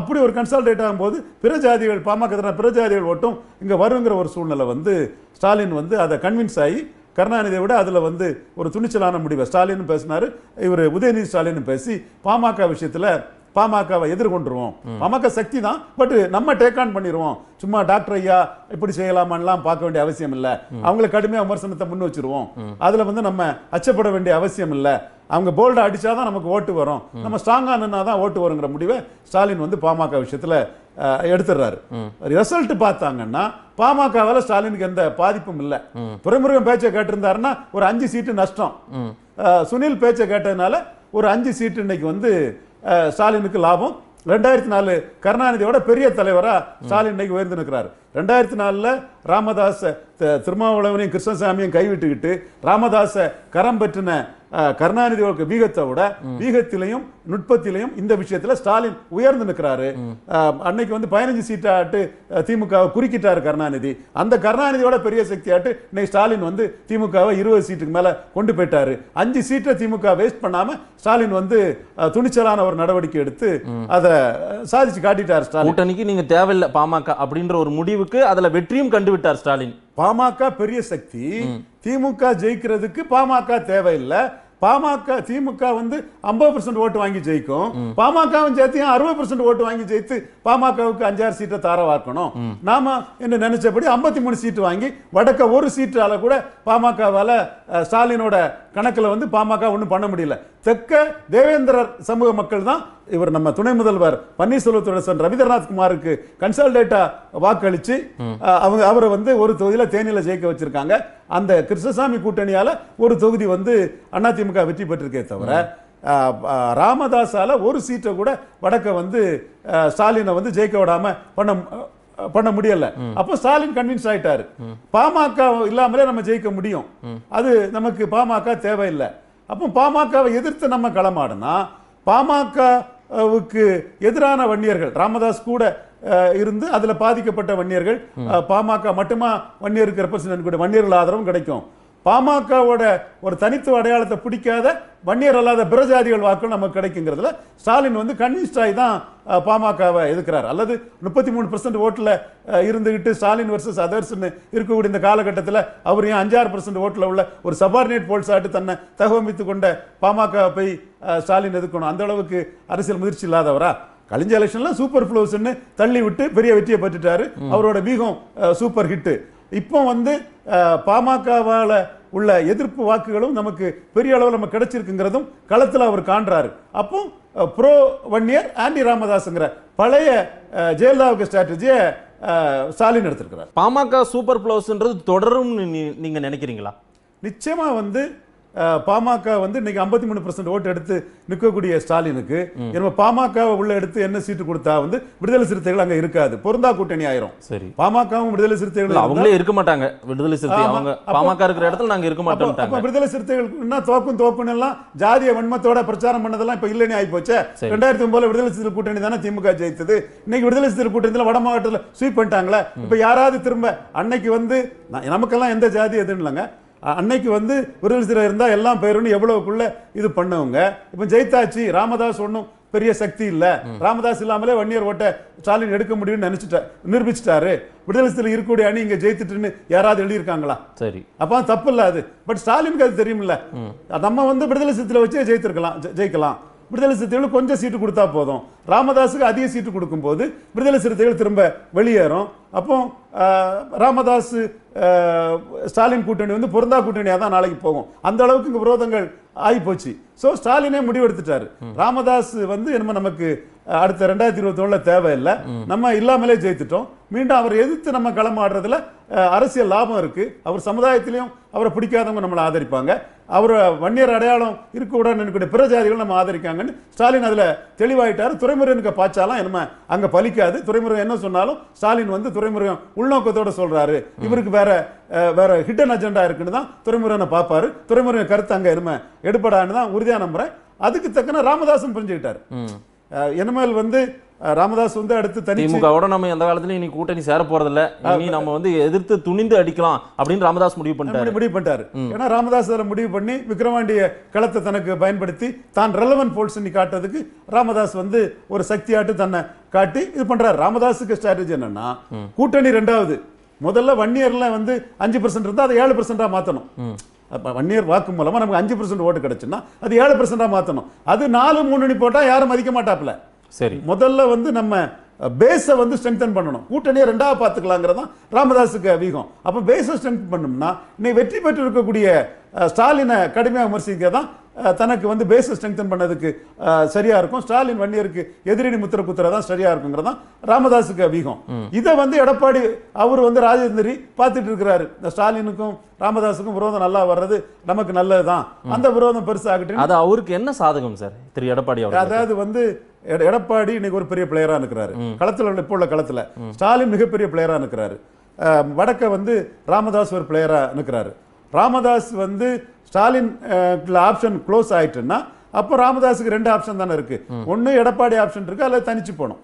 அப்படி ஒரு கன்சால்டேட் ஆகும்போது பிற ஜாதிகள் பாமக எதிரான பிற ஜாதிகள் ஓட்டும் இங்கே வருங்கிற ஒரு சூழ்நிலை வந்து ஸ்டாலின் வந்து அதை கன்வின்ஸ் ஆகி கருணாநிதியை விட அதில் வந்து ஒரு துணிச்சலான முடிவை ஸ்டாலின் பேசினார் இவர் உதயநிதி ஸ்டாலின் பேசி பாமக விஷயத்தில் பாமகவை எதிர்கொண்டுருவோம் பாமக சக்தி தான் பட் நம்ம டேக் ஆன் பண்ணிடுவோம் சும்மா டாக்டர் ஐயா இப்படி செய்யலாமான்லாம் பார்க்க வேண்டிய அவசியம் இல்லை அவங்களுக்கு கடுமையாக விமர்சனத்தை முன் வச்சிருவோம் அதில் வந்து நம்ம அச்சப்பட வேண்டிய அவசியம் இல்லை அவங்க போல்டாக அடித்தா தான் நமக்கு ஓட்டு வரும் நம்ம ஸ்ட்ராங்காக நின்னா தான் ஓட்டு வருங்கிற முடிவை ஸ்டாலின் வந்து பாமக விஷயத்தில் எடுத்துடுறாரு ரிசல்ட் பார்த்தாங்கன்னா பாமகவில் ஸ்டாலினுக்கு எந்த பாதிப்பும் இல்லை துறைமுருகன் பேச்சை கேட்டிருந்தாருன்னா ஒரு அஞ்சு சீட்டு நஷ்டம் சுனில் பேச்சை கேட்டதுனால ஒரு அஞ்சு சீட்டு இன்னைக்கு வந்து ஸ்டாலினுக்கு லாபம் ரெண்டாயிரத்தி நாலு கருணாநிதியோட பெரிய தலைவராக ஸ்டாலின் இன்னைக்கு உயர்ந்து நிற்கிறார் ரெண்டாயிரத்தி நாலில் ராமதாஸை திருமாவளவனையும் கிருஷ்ணசாமியும் கைவிட்டுக்கிட்டு ராமதாஸை கரம் பற்றின கருணாநிதி வீகத்தை விட வீகத்திலையும் நுட்பத்திலையும் இந்த விஷயத்துல ஸ்டாலின் உயர்ந்து நிற்கிறாரு அன்னைக்கு வந்து பதினஞ்சு சீட்டாட்டு திமுக குறுக்கிட்டாரு கருணாநிதி அந்த கருணாநிதியோட பெரிய சக்தியாட்டு இன்னைக்கு ஸ்டாலின் வந்து திமுகவை இருபது சீட்டுக்கு மேல கொண்டு போயிட்டாரு அஞ்சு சீட்டை திமுக வேஸ்ட் பண்ணாம ஸ்டாலின் வந்து துணிச்சலான ஒரு நடவடிக்கை எடுத்து அதை சாதிச்சு காட்டிட்டார் ஸ்டாலின் கூட்டணிக்கு நீங்க தேவையில்லை பாமக அப்படின்ற ஒரு முடிவுக்கு அதுல வெற்றியும் கண்டு விட்டார் ஸ்டாலின் பாமக பெரிய சக்தி திமுக ஜெயிக்கிறதுக்கு பாமக தேவையில்லை பாமக திமுக வந்து ஐம்பது பர்சன்ட் ஓட்டு வாங்கி ஜெயிக்கும் பாமகவும் சேர்த்து அறுபது பர்சன்ட் ஓட்டு வாங்கி ஜெயித்து பாமகவுக்கு அஞ்சாறு சீட்டை தாரவாக்கணும் நாம என்ன நினைச்சபடி ஐம்பத்தி மூணு சீட்டு வாங்கி வடக்க ஒரு சீட்டால கூட பாமகவால ஸ்டாலினோட கணக்கில் வந்து பாமக ஒன்றும் பண்ண முடியல தெற்க தேவேந்திரர் சமூக மக்கள் தான் இவர் நம்ம துணை முதல்வர் பன்னீர்செல்வத்துடன் சொன்ன ரவீந்திரநாத் குமாருக்கு கன்சால்டேட்டா வாக்களிச்சு அவங்க அவரை வந்து ஒரு தொகுதியில தேனியில ஜெயிக்க வச்சிருக்காங்க அந்த கிருஷ்ணசாமி கூட்டணியால ஒரு தொகுதி வந்து அதிமுக வெற்றி பெற்றிருக்கே தவிர ராமதாஸால ஒரு சீட்டை கூட வடக்க வந்து ஸ்டாலினை வந்து ஜெயிக்க விடாம பண்ண பண்ண முடியல அப்போ ஸ்டாலின் கன்வின்ஸ் ஆயிட்டாரு பாமக இல்லாமலே நம்ம ஜெயிக்க முடியும் அது நமக்கு பாமக தேவையில்லை அப்போ பாமகவை எதிர்த்து நம்ம களமாடுனா பாமக அவுக்கு எதிரான வன்னியர்கள் ராமதாஸ் கூட இருந்து அதில் பாதிக்கப்பட்ட வன்னியர்கள் பாமக மட்டுமா வன்னியருக்கு ரெப்ரசன்ட் வன்னியர்கள் ஆதரவும் கிடைக்கும் பாமகவோட ஒரு தனித்துவ அடையாளத்தை பிடிக்காத வன்னியர் அல்லாத பிரஜாதிகள் வாக்கு நமக்கு கிடைக்குங்கிறதுல ஸ்டாலின் வந்து கன்வின்ஸ்ட் தான் பாமகவை எதிர்க்கிறார் அல்லது முப்பத்தி மூணு பர்சன்ட் ஓட்டில் இருந்துகிட்டு ஸ்டாலின் வர்சஸ் அதர்ஸ்னு இருக்கக்கூடிய இந்த காலகட்டத்தில் அவர் ஏன் அஞ்சாறு பர்சன்ட் ஓட்டில் உள்ள ஒரு சபார்டினேட் போல்ஸ் ஆட்டு தன்னை தகவமைத்து கொண்ட பாமக போய் ஸ்டாலின் எதிர்க்கணும் அந்த அளவுக்கு அரசியல் முதிர்ச்சி இல்லாதவரா கலிஞ்ச எலெக்ஷன்ல சூப்பர் ஃப்ளோஸ்ன்னு தள்ளி விட்டு பெரிய வெற்றியை பெற்றுட்டாரு அவரோட வீகம் சூப்பர் ஹிட்டு இப்போ வந்து பாமகவால் உள்ள எதிர்ப்பு வாக்குகளும் நமக்கு பெரிய அளவில் நம்ம கிடைச்சிருக்குங்கிறதும் களத்தில் அவர் காண்றாரு அப்போ ப்ரோ வன்னியர் ஆண்டி ராமதாஸுங்கிற பழைய ஜெயலலிதாவுக்கு ஸ்ட்ராட்டஜியை ஸ்டாலின் எடுத்திருக்கிறார் பாமக சூப்பர் ப்ளவுஸ்ன்றது தொடரும் நீங்கள் நினைக்கிறீங்களா நிச்சயமாக வந்து பாமக வந்து இன்னைக்கு ஐம்பத்தி மூணு பர்சன்ட் ஓட்டு எடுத்து நிற்கக்கூடிய ஸ்டாலினுக்கு பாமக உள்ள எடுத்து என்ன சீட்டு கொடுத்தா வந்து விடுதலை சிறுத்தைகள் அங்க இருக்காது பொருந்தா கூட்டணி ஆயிரும் சரி பாமகவும் விடுதலை சிறுத்தைகள் அவங்களே இருக்க மாட்டாங்க விடுதலை சிறுத்தை அவங்க பாமக இருக்கிற இடத்துல நாங்க இருக்க மாட்டோம் விடுதலை சிறுத்தைகள் என்ன தோக்கும் தோக்கும் எல்லாம் ஜாதிய வன்மத்தோட பிரச்சாரம் பண்ணதெல்லாம் இப்ப இல்லைன்னு ஆகி போச்சு ரெண்டாயிரத்தி ஒன்பதுல விடுதலை சிறுத்தை கூட்டணி தானே திமுக ஜெயித்தது இன்னைக்கு விடுதலை சிறுத்தை கூட்டணியில வட மாவட்டத்தில் ஸ்வீப் பண்ணிட்டாங்களே இப்ப யாராவது திரும்ப அன்னைக்கு வந்து நமக்கெல்லாம் எந்த ஜாதி எதுன்னு அன்னைக்கு வந்து விருதுகள் சிலர் இருந்தால் எல்லாம் பேருன்னு எவ்வளவுக்குள்ள இது பண்ணவங்க இப்போ ஜெயித்தாச்சு ராமதாஸ் ஒன்றும் பெரிய சக்தி இல்லை ராமதாஸ் இல்லாமலே வன்னியர் ஓட்ட ஸ்டாலின் எடுக்க முடியும்னு நினைச்சிட்டா நிரூபிச்சிட்டாரு விடுதலை சில இருக்கக்கூடிய அணி இங்க ஜெயித்துட்டுன்னு யாராவது எழுதியிருக்காங்களா சரி அப்போ தப்பு இல்லாது பட் ஸ்டாலினுக்கு அது தெரியும்ல நம்ம வந்து விடுதலை சிலத்தில் வச்சே ஜெயித்திருக்கலாம் ஜெயிக்கலாம் விடுதலை சிறுத்தைகள் கொஞ்சம் சீட்டு கொடுத்தா போதும் ராமதாஸுக்கு அதிக சீட்டு கொடுக்கும்போது விடுதலை சிறுத்தைகள் திரும்ப வெளியேறும் அப்போ ராமதாஸ் ஸ்டாலின் கூட்டணி வந்து பொருந்தா கூட்டணியாக தான் நாளைக்கு போகும் அந்த அளவுக்கு இங்கே விரோதங்கள் ஆகி போச்சு ஸோ ஸ்டாலினே முடிவெடுத்துட்டாரு ராமதாஸ் வந்து என்னமோ நமக்கு அடுத்த ரெண்டாயிரத்தி இருபத்தி தேவை தேவையில்லை நம்ம இல்லாமலே ஜெயித்துட்டோம் மீண்டும் அவர் எதிர்த்து நம்ம களமாடுறதுல அரசியல் லாபம் இருக்கு அவர் சமுதாயத்திலையும் அவரை பிடிக்காதவங்க நம்மளை ஆதரிப்பாங்க அவர் வன்னியர் அடையாளம் இருக்க இருக்கக்கூடிய பிற ஜாதிகள் நம்ம ஆதரிக்காங்கன்னு ஸ்டாலின் அதில் தெளிவாயிட்டார் துறைமுருகனுக்கு பாய்ச்சாலும் என்ன அங்கே பலிக்காது துறைமுருகன் என்ன சொன்னாலும் ஸ்டாலின் வந்து துறைமுருகன் உள்நோக்கத்தோடு சொல்கிறாரு இவருக்கு வேற வேற ஹிட்டன் அஜெண்டா இருக்குன்னு தான் துறைமுருகனை பார்ப்பாரு துறைமுருகன் கருத்து அங்கே என்ன எடுப்படான்னு தான் உறுதி உறுதியாக நம்புறேன் அதுக்கு தக்கன ராமதாசன் புரிஞ்சுக்கிட்டார் என்னமேல் வந்து ராமதாஸ் வந்து அடுத்து திமுகவோட நம்ம எந்த காலத்துலயும் இனி கூட்டணி சேர போறது இல்ல இனி நம்ம வந்து எதிர்த்து துணிந்து அடிக்கலாம் அப்படின்னு ராமதாஸ் முடிவு பண்ணிட்டாரு முடிவு பண்ணிட்டாரு ஏன்னா ராமதாஸ் அதில் முடிவு பண்ணி விக்ரவாண்டிய களத்தை தனக்கு பயன்படுத்தி தான் ரெலவன் போல்ஸ் நீ காட்டுறதுக்கு ராமதாஸ் வந்து ஒரு சக்தியாட்டு தன்னை காட்டி இது பண்றாரு ராமதாஸுக்கு ஸ்ட்ராட்டஜி என்னன்னா கூட்டணி ரெண்டாவது முதல்ல ஒன் இயர்ல வந்து அஞ்சு பர்சன்ட் இருந்தா அதை ஏழு பர்சன்டா மாத்தணும் வன்னியர் வாக்கு மூலமாக நமக்கு அஞ்சு பர்சன்ட் ஓட்டு கிடச்சுன்னா அது ஏழு பர்சன்டாக மாற்றணும் அது நாலு அணி போட்டால் யாரும் மதிக்க மாட்டாப்புல சரி முதல்ல வந்து நம்ம பேஸை வந்து ஸ்ட்ரென்தன் பண்ணணும் கூட்டணியை ரெண்டாக பார்த்துக்கலாங்கிறதா ராமதாஸுக்கு அதிகம் அப்போ பேஸை ஸ்ட்ரென்த் பண்ணோம்னா இன்னைக்கு வெற்றி பெற்று இருக்கக்கூடிய ஸ்டாலினை கடுமையாக விமர்சிக்க தான் தனக்கு வந்து பேஸ் ஸ்ட்ரெங்தன் பண்ணதுக்கு சரியா இருக்கும் ஸ்டாலின் வன்னியருக்கு எதிரணி முத்திர குத்துற தான் சரியாக இருக்குங்கிறதான் ராமதாஸுக்கு அபிகம் இதை வந்து எடப்பாடி அவர் வந்து ராஜேந்திரி பார்த்துட்டு இருக்கிறாரு இந்த ஸ்டாலினுக்கும் ராமதாஸுக்கும் விரோதம் நல்லா வர்றது நமக்கு நல்லதுதான் அந்த விரோதம் பெருசாகட்டும் அது அவருக்கு என்ன சாதகம் சார் திரு எடப்பாடி அதாவது வந்து எடப்பாடி இன்னைக்கு ஒரு பெரிய பிளேயரா இருக்கிறாரு களத்துல இப்போ உள்ள களத்துல ஸ்டாலின் மிகப்பெரிய பிளேயரா இருக்கிறாரு வடக்க வந்து ராமதாஸ் ஒரு பிளேயரா இருக்கிறாரு ராமதாஸ் வந்து ஸ்டாலின் ஆப்ஷன் க்ளோஸ் ஆயிட்டுன்னா அப்போ ராமதாஸுக்கு ரெண்டு ஆப்ஷன் தானே இருக்கு ஒன்று எடப்பாடி ஆப்ஷன் இருக்கு அல்லது தனிச்சு போகணும்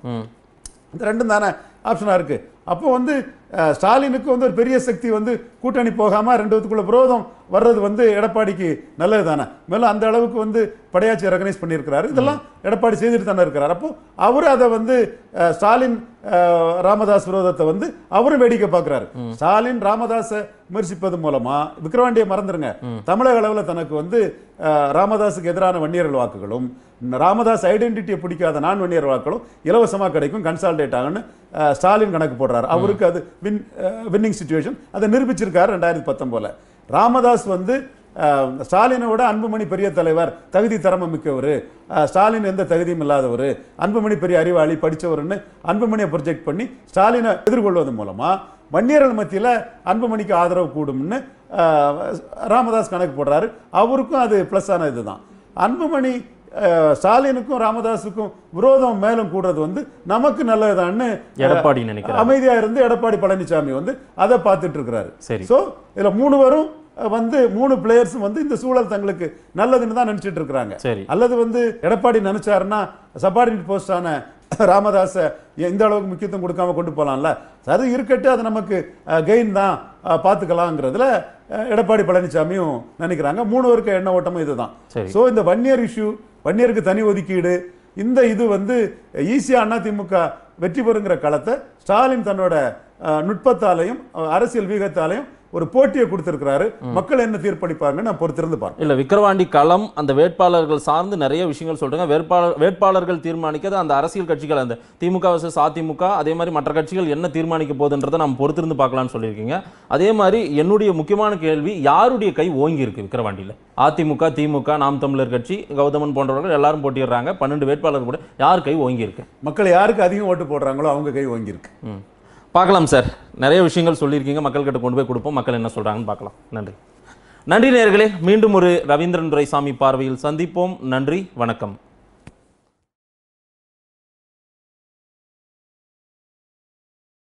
இந்த ரெண்டும் தானே ஆப்ஷனாக இருக்கு அப்போ வந்து ஸ்டாலினுக்கு வந்து ஒரு பெரிய சக்தி வந்து கூட்டணி போகாமல் ரெண்டு விதத்துக்குள்ள விரோதம் வர்றது வந்து எடப்பாடிக்கு நல்லது தானே மேலும் அந்த அளவுக்கு வந்து படையாச்சி ரெகனைஸ் பண்ணியிருக்கிறாரு இதெல்லாம் எடப்பாடி செய்துட்டு தானே இருக்கிறார் அப்போ அவர் அதை வந்து ஸ்டாலின் ராமதாஸ் விரோதத்தை வந்து அவரும் வேடிக்கை பார்க்குறாரு ஸ்டாலின் ராமதாஸை விமர்சிப்பது மூலமா விக்ரவாண்டியை மறந்துருங்க தமிழக அளவில் தனக்கு வந்து ராமதாஸுக்கு எதிரான வன்னியர்கள் வாக்குகளும் ராமதாஸ் ஐடென்டிட்டியை பிடிக்காத நான் வன்னியர் வாக்குகளும் இலவசமாக கிடைக்கும் கன்சால்டேட் ஆகுன்னு ஸ்டாலின் கணக்கு போடுறாரு அவருக்கு அது வின் வின்னிங் சுச்சுவேஷன் அதை நிரூபிச்சிருக்காரு ரெண்டாயிரத்தி பத்தொம்போதில் ராமதாஸ் வந்து ஸ்டாலினை விட அன்புமணி பெரிய தலைவர் தகுதி திறமை மிக்கவர் ஸ்டாலின் எந்த தகுதியும் இல்லாதவர் அன்புமணி பெரிய அறிவாளி படித்தவர்னு அன்புமணியை ப்ரொஜெக்ட் பண்ணி ஸ்டாலினை எதிர்கொள்வது மூலமாக வன்னியர்கள் மத்தியில் அன்புமணிக்கு ஆதரவு கூடும்னு ராமதாஸ் கணக்கு போடுறாரு அவருக்கும் அது ப்ளஸ்ஸான இதுதான் அன்புமணி ஸ்டாலினுக்கும் ராமதாஸுக்கும் விரோதம் மேலும் கூடுறது வந்து நமக்கு நல்லதுதான்னு எடப்பாடி நினைக்கிறேன் அமைதியா இருந்து எடப்பாடி பழனிசாமி வந்து அதை பார்த்துட்டு இருக்கிறாரு சரி ஸோ இதுல மூணு வரும் வந்து மூணு பிளேயர்ஸும் வந்து இந்த சூழல் தங்களுக்கு நல்லதுன்னு தான் நினச்சிட்டு இருக்கிறாங்க அல்லது வந்து எடப்பாடி நினைச்சாருன்னா சபார்டினேட் போஸ்டான ராமதாஸை எந்த அளவுக்கு முக்கியத்துவம் கொடுக்காம கொண்டு போகலாம்ல அது இருக்கட்டு அது நமக்கு கெயின் தான் பார்த்துக்கலாங்கிறதுல எடப்பாடி பழனிசாமியும் நினைக்கிறாங்க மூணு பேருக்கு எண்ண ஓட்டமும் இதுதான் ஸோ இந்த ஒன் இயர் இஷ்யூ வன்னியருக்கு தனி ஒதுக்கீடு இந்த இது வந்து ஈஸியாக அதிமுக வெற்றி பெறுங்கிற களத்தை ஸ்டாலின் தன்னோட நுட்பத்தாலையும் அரசியல் வீகத்தாலையும் ஒரு போட்டியை கொடுத்திருக்கிறாரு மக்கள் என்ன தீர்ப்பளிப்பாங்க நான் பொறுத்திருந்து பார்க்க இல்ல விக்கிரவாண்டி களம் அந்த வேட்பாளர்கள் சார்ந்து நிறைய விஷயங்கள் சொல்றாங்க வேட்பாளர் வேட்பாளர்கள் தீர்மானிக்கிறது அந்த அரசியல் கட்சிகள் அந்த திமுக வர்சஸ் அதிமுக அதே மாதிரி மற்ற கட்சிகள் என்ன தீர்மானிக்க போகுதுன்றதை நம்ம பொறுத்திருந்து பார்க்கலாம்னு சொல்லியிருக்கீங்க அதே மாதிரி என்னுடைய முக்கியமான கேள்வி யாருடைய கை ஓங்கி இருக்கு விக்கிரவாண்டியில் அதிமுக திமுக நாம் தமிழர் கட்சி கௌதமன் போன்றவர்கள் எல்லாரும் போட்டிடுறாங்க பன்னெண்டு வேட்பாளர்கள் கூட யார் கை ஓங்கி இருக்கு மக்கள் யாருக்கு அதிகம் ஓட்டு போடுறாங்களோ அவங்க கை ஓங்கி இருக்கு பார்க்கலாம் சார் நிறைய விஷயங்கள் சொல்லியிருக்கீங்க மக்கள்கிட்ட கொண்டு போய் கொடுப்போம் மக்கள் என்ன சொல்கிறாங்கன்னு பார்க்கலாம் நன்றி நன்றி நேர்களே மீண்டும் ஒரு ரவீந்திரன் துரைசாமி பார்வையில் சந்திப்போம் நன்றி வணக்கம்